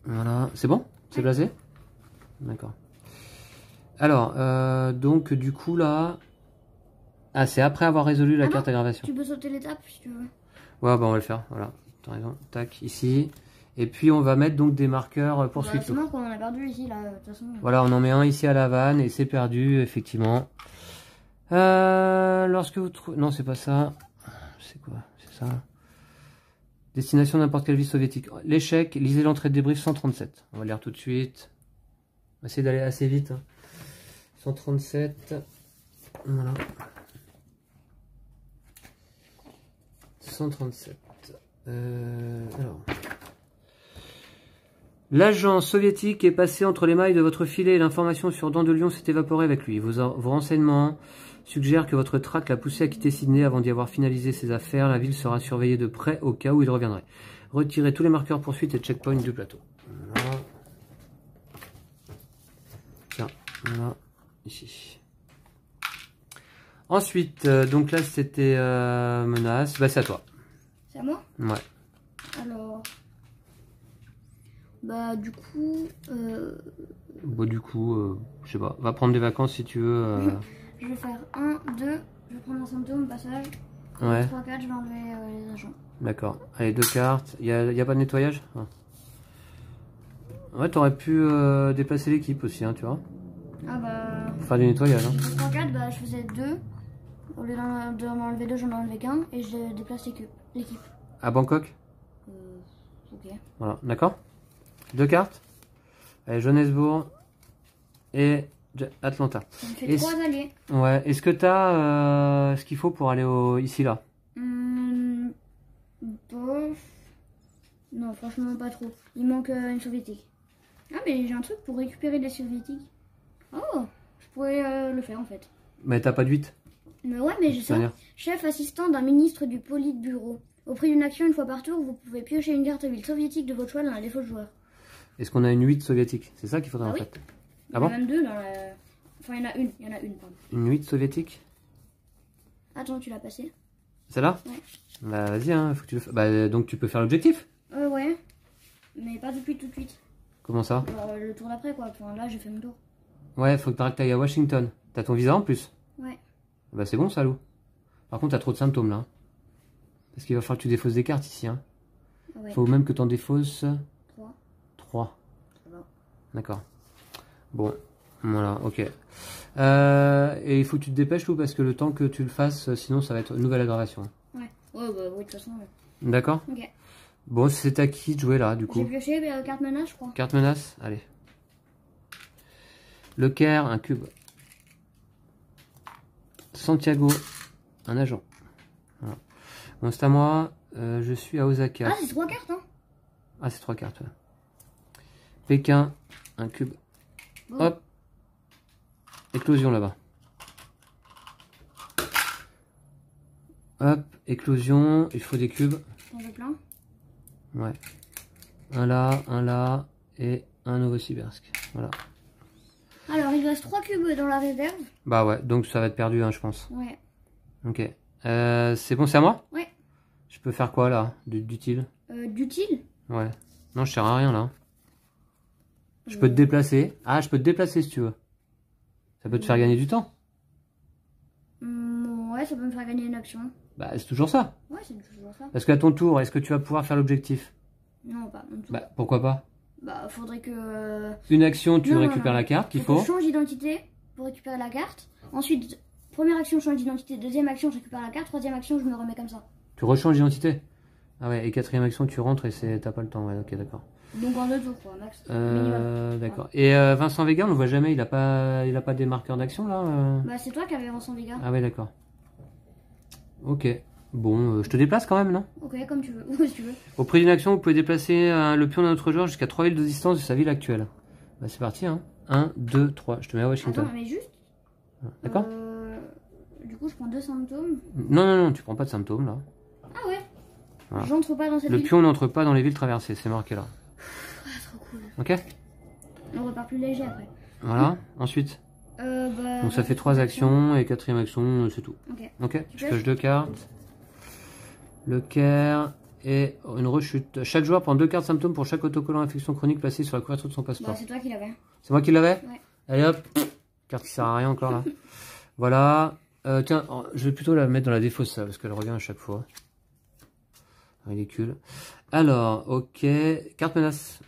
S1: Voilà, c'est bon C'est placé D'accord. Alors, euh, donc du coup là... Ah, c'est après avoir résolu la ah carte aggravation. Tu
S2: peux sauter l'étape si tu veux.
S1: Ouais, bah on va le faire, voilà. T'as raison. Tac, ici. Et puis on va mettre donc des marqueurs euh, poursuite. Bah,
S2: qu'on en a perdu ici là, Voilà,
S1: on en met un ici à la vanne et c'est perdu effectivement. Euh, lorsque vous trouvez... Non, c'est pas ça. C'est quoi C'est ça Destination n'importe quelle ville soviétique. L'échec, lisez l'entrée de débrief 137. On va lire tout de suite. essayer d'aller assez vite. 137. Hein. Voilà. 137. Euh, alors... L'agent soviétique est passé entre les mailles de votre filet et l'information sur de Lyon s'est évaporée avec lui. Vos, renseignements suggèrent que votre traque l'a poussé à quitter Sydney avant d'y avoir finalisé ses affaires. La ville sera surveillée de près au cas où il reviendrait. Retirez tous les marqueurs poursuites et checkpoints du plateau. Tiens, voilà, ici. Ensuite, euh, donc là c'était euh, menace. Bah c'est à toi. C'est à moi Ouais.
S2: Alors... Bah du coup... Euh...
S1: Bah du coup, euh, je sais pas, va prendre des vacances si tu veux. Euh.
S2: je vais faire 1, 2, je vais prendre un symptôme, passage. Ouais. 3, 4, je vais enlever euh, les agents.
S1: D'accord. Allez, deux cartes. Il n'y a, a, pas de nettoyage ah. Ouais, t'aurais pu euh, déplacer l'équipe aussi, hein, tu vois.
S2: Ah bah... faire du nettoyage. Hein. 3, 4, bah, je faisais 2. Au lieu d'en enlever 2, j'en enlevé qu'un. Et je déplace l'équipe. À Bangkok Ok.
S1: Voilà, d'accord deux cartes. Allez, Johannesburg et Atlanta. Ça fait trois alliés. Ouais. Est-ce que tu as euh, ce qu'il faut pour aller ici, là
S2: hmm, Non, franchement, pas trop. Il manque euh, une soviétique. Ah, mais j'ai un truc pour récupérer des soviétiques. Oh, je pourrais euh, le faire, en fait.
S1: Mais t'as pas de 8
S2: mais ouais, mais je sais. Chef assistant d'un ministre du Politburo. Au prix d'une action une fois par tour, vous pouvez piocher une carte ville soviétique de votre choix dans la défaut joueur.
S1: Est-ce qu'on a une 8 soviétique C'est ça qu'il faudrait ah en fait. Il y même
S2: ah deux dans Enfin, il y en a une, il y en a une,
S1: Une 8 soviétique
S2: Attends, tu l'as passée
S1: Celle-là Ouais. Bah vas-y, hein, faut que tu le Bah donc tu peux faire l'objectif
S2: Euh ouais, mais pas depuis tout de suite. Comment ça euh, Le tour d'après quoi, là j'ai fait mon tour.
S1: Ouais, faut que tu ailles à Washington. T'as ton visa en plus Ouais. Bah c'est bon ça, Par contre, t'as trop de symptômes là. Parce qu'il va falloir que tu défausses des cartes ici. Hein. Ouais. Faut même que t'en défausses... D'accord. Bon, voilà, ok. Euh, et il faut que tu te dépêches, tout, parce que le temps que tu le fasses, sinon ça va être une nouvelle aggravation.
S2: Ouais, ouais, bah, oui, de toute façon.
S1: D'accord Ok. Bon, c'est à qui de jouer là, du coup J'ai
S2: pioché euh, carte menace, je crois. Carte
S1: menace Allez. Le Caire, un cube. Santiago, un agent. Bon, c'est à moi. Euh, je suis à Osaka. Ah, c'est trois cartes, hein Ah, c'est trois cartes, ouais. Pékin, un cube. Hop. Éclosion là-bas. Hop, éclosion, il faut des cubes. Ouais. Un là, un là, et un nouveau Novosibirsk. Voilà.
S2: Alors, il reste trois cubes dans la réserve.
S1: Bah ouais, donc ça va être perdu, hein, je pense. Ouais. Ok. Euh, c'est bon, c'est à moi Ouais. Je peux faire quoi, là D'utile
S2: euh, D'utile
S1: Ouais. Non, je sers à rien, là. Je peux te déplacer. Ah, je peux te déplacer si tu veux. Ça peut te faire gagner du temps.
S2: Mm, ouais, ça peut me faire gagner une action.
S1: Bah, c'est toujours ça.
S2: Ouais, c'est toujours ça. Parce qu'à
S1: ton tour, est-ce que tu vas pouvoir faire l'objectif
S2: Non, pas. Bah, pourquoi pas Bah, faudrait que. Euh, une action, tu récupères la carte qu'il faut. Change d'identité pour récupérer la carte. Ensuite, première action, change d'identité. Deuxième action, je récupère la carte. Troisième action, je me remets comme ça.
S1: Tu rechanges d'identité Ah ouais, et quatrième action, tu rentres et t'as pas le temps. Ouais, ok, d'accord.
S2: Donc en deux tours, quoi, max.
S1: D'accord. Et euh, Vincent Vega, on le voit jamais, il a pas, il a pas des marqueurs d'action là euh
S2: Bah c'est toi qui avais Vincent Vega. Ah ouais,
S1: d'accord. Ok. Bon, euh, je te déplace quand même, non
S2: Ok, comme tu veux. Ou tu veux.
S1: Au prix d'une action, vous pouvez déplacer le pion d'un autre joueur jusqu'à 3 villes de distance de sa ville actuelle. Bah c'est parti, hein. 1, 2, 3. Je te mets à Washington. Attends, mais juste. Ah, d'accord
S2: Du coup, je prends deux symptômes.
S1: Non, non, non, tu prends pas de symptômes là.
S2: Ah ouais voilà. pas dans cette Le pion n'entre
S1: pas dans les villes traversées, c'est marqué là. Ah, trop cool. Ok
S2: On repart plus léger après. Voilà,
S1: ensuite euh, bah, Donc ça fait trois actions et quatrième action, euh, c'est tout. Ok. je cache deux cartes. Le care et une rechute. Chaque joueur prend deux cartes symptômes pour chaque autocollant infection chronique placée sur la couverture de son passeport. Bah, c'est toi qui l'avais. C'est moi qui l'avais Ouais. Allez hop Carte qui sert à rien encore là. voilà. Euh, tiens, oh, je vais plutôt la mettre dans la défausse ça, parce qu'elle revient à chaque fois. Ridicule. Alors, ok. Carte menace.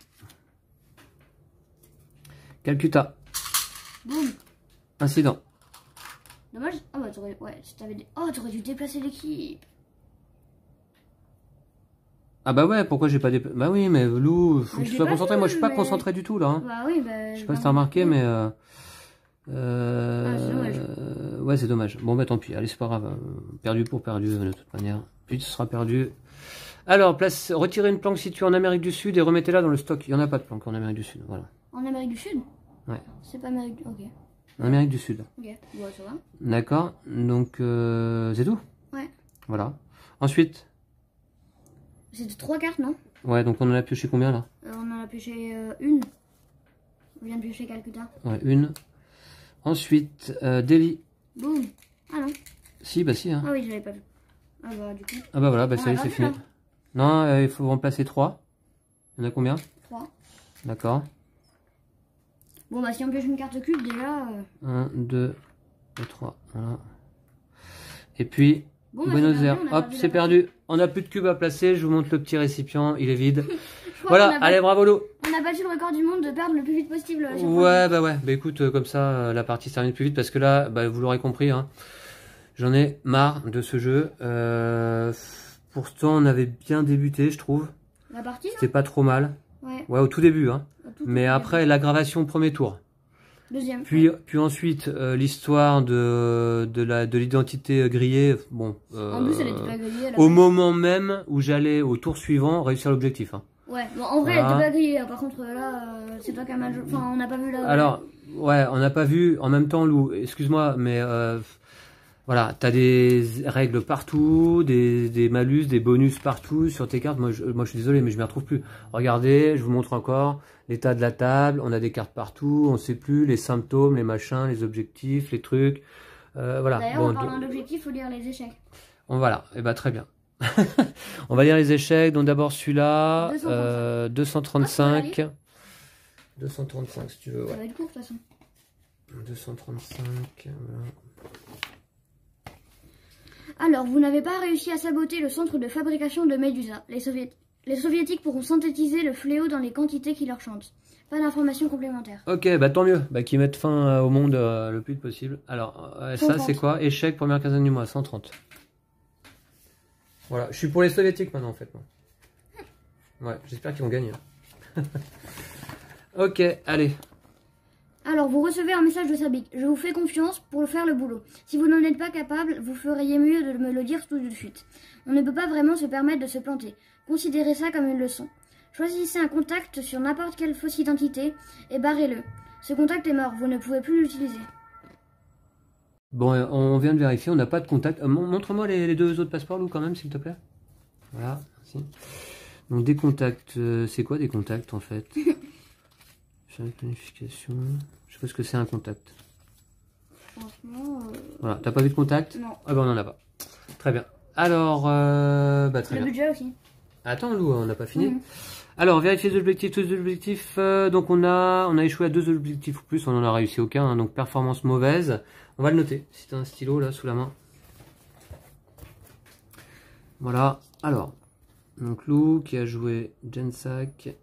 S1: Calcutta. Boum. Incident.
S2: Dommage. oh, bah t'aurais. Ouais, oh, t'aurais dû déplacer l'équipe.
S1: Ah bah ouais, pourquoi j'ai pas déplacé Bah oui, mais Lou, faut que tu sois concentré. Moi, je suis pas concentré du tout là. Hein. Bah oui, bah, Je sais pas si t'as bah, remarqué, mais. Euh, euh, ah, ouais, c'est dommage. Bon, bah tant pis. Allez, c'est pas grave. Perdu pour perdu, de toute manière. Puis tu seras perdu. Alors, place, retirez une planque située en Amérique du Sud et remettez-la dans le stock. Il n'y en a pas de planque en Amérique du Sud, voilà.
S2: En Amérique du Sud Ouais. C'est pas Amérique du... Ok.
S1: En Amérique du Sud.
S2: Ok, ouais, ça
S1: D'accord, donc euh, c'est tout Ouais. Voilà. Ensuite
S2: C'est de trois cartes, non
S1: Ouais, donc on en a pioché combien, là
S2: euh, On en a pioché euh, une. On vient de piocher Calcutta.
S1: Ouais, une. Ensuite, Delhi.
S2: Boum. Ah non.
S1: Si, bah si. Hein.
S2: Ah oui, je l'avais pas vu. Ah bah du coup. Ah bah voilà, bah ça y est, c'est fini.
S1: Non, euh, il faut remplacer 3. Il y en a combien 3. D'accord.
S2: Bon, bah si on pioche une carte cube, déjà...
S1: 1, 2, 3, voilà. Et puis, Buenos bah, Hop, c'est perdu. On n'a plus de cube à placer. Je vous montre le petit récipient. Il est vide. voilà, allez, bravo l'eau.
S2: On a battu le record du monde de perdre le plus vite possible. Euh, ouais,
S1: bah ouais. Bah écoute, euh, comme ça, la partie se termine plus vite parce que là, bah, vous l'aurez compris, hein. j'en ai marre de ce jeu. Euh... Pourtant, on avait bien débuté, je trouve. La partie C'était pas trop mal. Ouais. ouais. au tout début. Hein. Mais après, l'aggravation au premier tour. Deuxième. Puis, puis ensuite, euh, l'histoire de, de l'identité de euh, grillée. Bon, euh, en plus, elle était pas grillée. Au moment même où j'allais au tour suivant réussir l'objectif. Hein.
S2: Ouais, bon, en vrai, elle était pas grillée. Hein. Par contre, là, euh, c'est pas qui as mal Enfin, on n'a pas vu là. Alors,
S1: ouais, on n'a pas vu. En même temps, Lou, excuse-moi, mais voilà, tu as des règles partout, des, malus, des bonus partout sur tes cartes. Moi je, moi, je suis désolé, mais je ne m'y retrouve plus. Regardez, je vous montre encore l'état de la table. On a des cartes partout, on ne sait plus les symptômes, les machins, les objectifs, les trucs. Euh, voilà. D'ailleurs, bon, en parlant
S2: d'objectifs, il faut lire les échecs.
S1: On, voilà, et eh ben, très bien. on va lire les échecs. Donc d'abord celui-là, 235. 235. 235 si tu veux. Ça va être court de toute façon. 235, voilà.
S2: Alors, vous n'avez pas réussi à saboter le centre de fabrication de Medusa. Les, soviétiques, pourront synthétiser le fléau dans les quantités qui leur chantent. Pas d'informations complémentaires.
S1: Ok, bah tant mieux. Bah qu'ils mettent fin euh, au monde euh, le plus vite possible. Alors, euh, ça c'est quoi Échec, première quinzaine du mois, 130. Voilà, je suis pour les soviétiques maintenant en fait. Moi. Ouais, j'espère qu'ils vont gagner. ok, allez.
S2: Alors, vous recevez un message de Sabic. Je vous fais confiance pour faire le boulot. Si vous n'en êtes pas capable, vous feriez mieux de me le dire tout de suite. On ne peut pas vraiment se permettre de se planter. Considérez ça comme une leçon. Choisissez un contact sur n'importe quelle fausse identité et barrez-le. Ce contact est mort, vous ne pouvez plus l'utiliser.
S1: Bon, euh, on vient de vérifier, on n'a pas de contact. Euh, montre-moi les, deux autres passeports, Lou, quand même, s'il te plaît. Voilà, merci. Donc des contacts, euh, c'est quoi des contacts en fait planification. Je sais pas ce que c'est un contact. Franchement. Euh, voilà, t'as pas vu de contact Non. Ah ben on en a pas. Très bien. Alors, euh, bah, aussi. Attends Lou, on n'a pas fini. Mhm. Alors, vérifier les objectifs, tous les objectifs. Euh, donc on a, on a échoué à deux objectifs ou plus, on n'en a réussi aucun. Hein, donc performance mauvaise. On va le noter, si un stylo là sous la main. Voilà, alors. Donc Lou qui a joué Jensac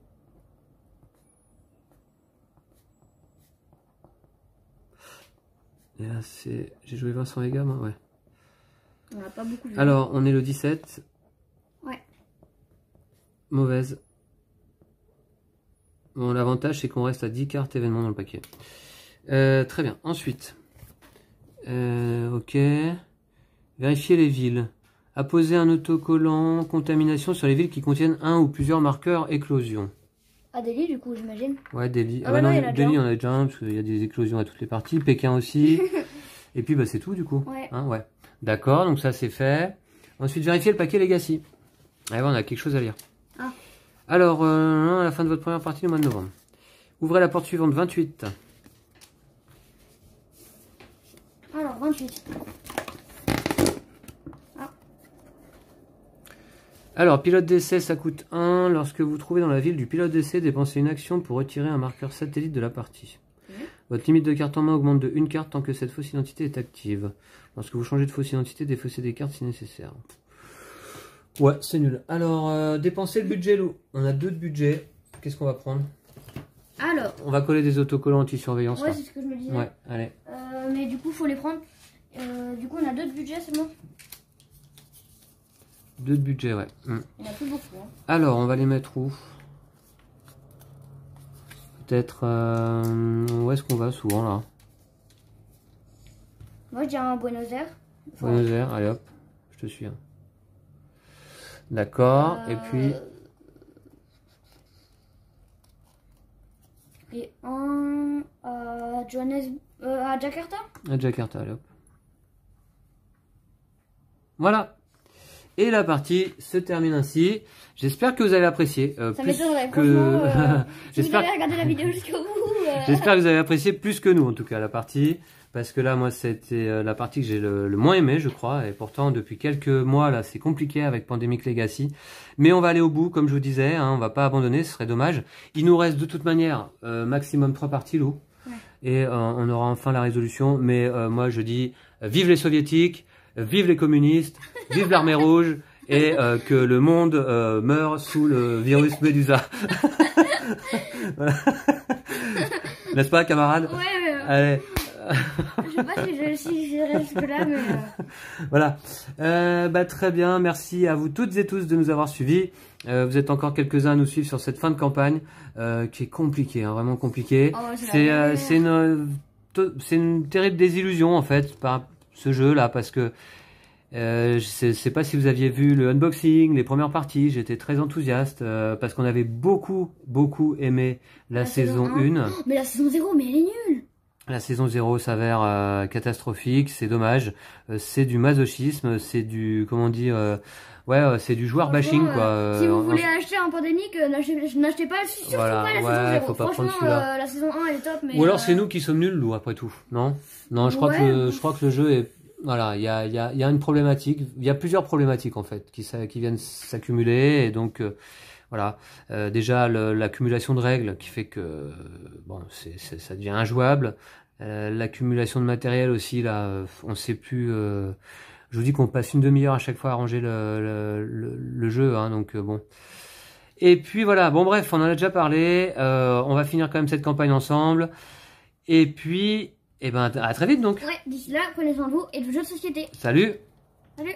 S1: J'ai joué Vincent les ouais. Alors, on est le 17. Ouais. Mauvaise. Bon, l'avantage, c'est qu'on reste à 10 cartes événements dans le paquet. Euh, très bien. Ensuite. Euh, ok. Vérifier les villes. Apposer un autocollant contamination sur les villes qui contiennent un ou plusieurs marqueurs éclosion.
S2: Ah, Delhi, du coup, j'imagine.
S1: Ouais, Delhi. Ah, bah non, Delhi, on a déjà un, parce qu'il y a des éclosions à toutes les parties. Pékin aussi. Et puis, bah, c'est tout, du coup. Hein, ouais. D'accord, donc ça, c'est fait. Ensuite, vérifier le paquet Legacy. Allez, ah, on a quelque chose à lire. Ah. Alors, euh, à la fin de votre première partie du mois de novembre. Ouvrez la porte suivante, 28.
S2: Alors, 28.
S1: Alors, pilote d'essai, ça coûte 1. Lorsque vous trouvez dans la ville du pilote d'essai, dépensez une action pour retirer un marqueur satellite de la partie. Votre limite de carte en main augmente de une carte tant que cette fausse identité est active. Lorsque vous changez de fausse identité, défaussez des cartes si nécessaire. Ouais, c'est nul. Alors, euh, dépensez dépenser le budget, Lou. On a deux de budget. Qu'est-ce qu'on va prendre Alors. On va coller des autocollants anti-surveillance. Ouais, c'est ce que je me disais. Ouais, allez.
S2: Euh, mais du coup, faut les prendre. Euh, du coup, on a deux de budget seulement.
S1: Deux de budget, ouais. Hum. Il n'y en a plus beaucoup. Hein. Alors, on va les mettre où Peut-être... Euh, où est-ce qu'on va souvent, là
S2: Moi, je dirais un Buenos Aires.
S1: Buenos Aires, allez hop. Je te suis. Hein. D'accord, et euh, puis...
S2: Et en... Euh, à Jakarta
S1: À Jakarta, allez hop. Voilà et la partie se termine ainsi. J'espère que vous avez apprécié. Euh, ça m'étonnerait, que... Euh, J'espère la
S2: vidéo jusqu'au bout. Euh. J'espère
S1: que vous avez apprécié plus que nous, en tout cas, la partie. Parce que là, moi, c'était la partie que j'ai le, moins aimée, je crois. Et pourtant, depuis quelques mois, là, c'est compliqué avec Pandemic Legacy. Mais on va aller au bout, comme je vous disais. On hein. on va pas abandonner, ce serait dommage. Il nous reste de toute manière maximum trois parties, l'eau. Et on aura enfin la résolution. Mais moi, je dis, vive les soviétiques vive les communistes, vive l'armée rouge, et euh, que le monde euh, meure sous le virus Medusa. N'est-ce pas, camarade Ouais, mais... Allez. je sais pas si je si j'irai jusque-là, mais... Euh. Voilà. bah, très bien, merci à vous toutes et tous de nous avoir suivis. vous êtes encore quelques-uns à nous suivre sur cette fin de campagne, qui est compliquée, hein, vraiment compliquée. Oh, hein. c'est une, terrible désillusion, en fait, par, ce jeu-là, parce que euh, je ne sais, pas si vous aviez vu le unboxing, les premières parties, j'étais très enthousiaste euh, parce qu'on avait beaucoup, beaucoup aimé la, ah, saison, 1.
S2: Mais la saison 0, mais elle est nulle
S1: La saison 0 s'avère euh, catastrophique, c'est dommage, c'est du masochisme, c'est du, comment dire Ouais, euh, c'est du joueur bashing euh, quoi. Euh, si vous voulez
S2: acheter un pandémique, n'achetez pas, surtout pas la ouais, saison 0. Faut pas Franchement, euh, la saison 1 elle est top. Ou alors c'est nous qui
S1: sommes nuls, ou après tout. Non, non, je crois que je crois que le jeu est voilà, il y a, y, a, y a, une problématique, il y a plusieurs problématiques en fait qui, qui viennent s'accumuler et donc voilà, déjà l'accumulation de règles qui fait que bon, c'est ça devient injouable. L'accumulation de matériel aussi là, on sait plus. Je vous dis qu'on passe une demi-heure à chaque fois à ranger le, jeu, hein, donc euh, bon. Et puis voilà, bon bref, on en a déjà parlé, euh, on va finir quand même cette campagne ensemble. Et puis, et eh ben, à très vite donc.
S2: Ouais, d'ici là, prenez soin de vous et jeu de société. Salut Salut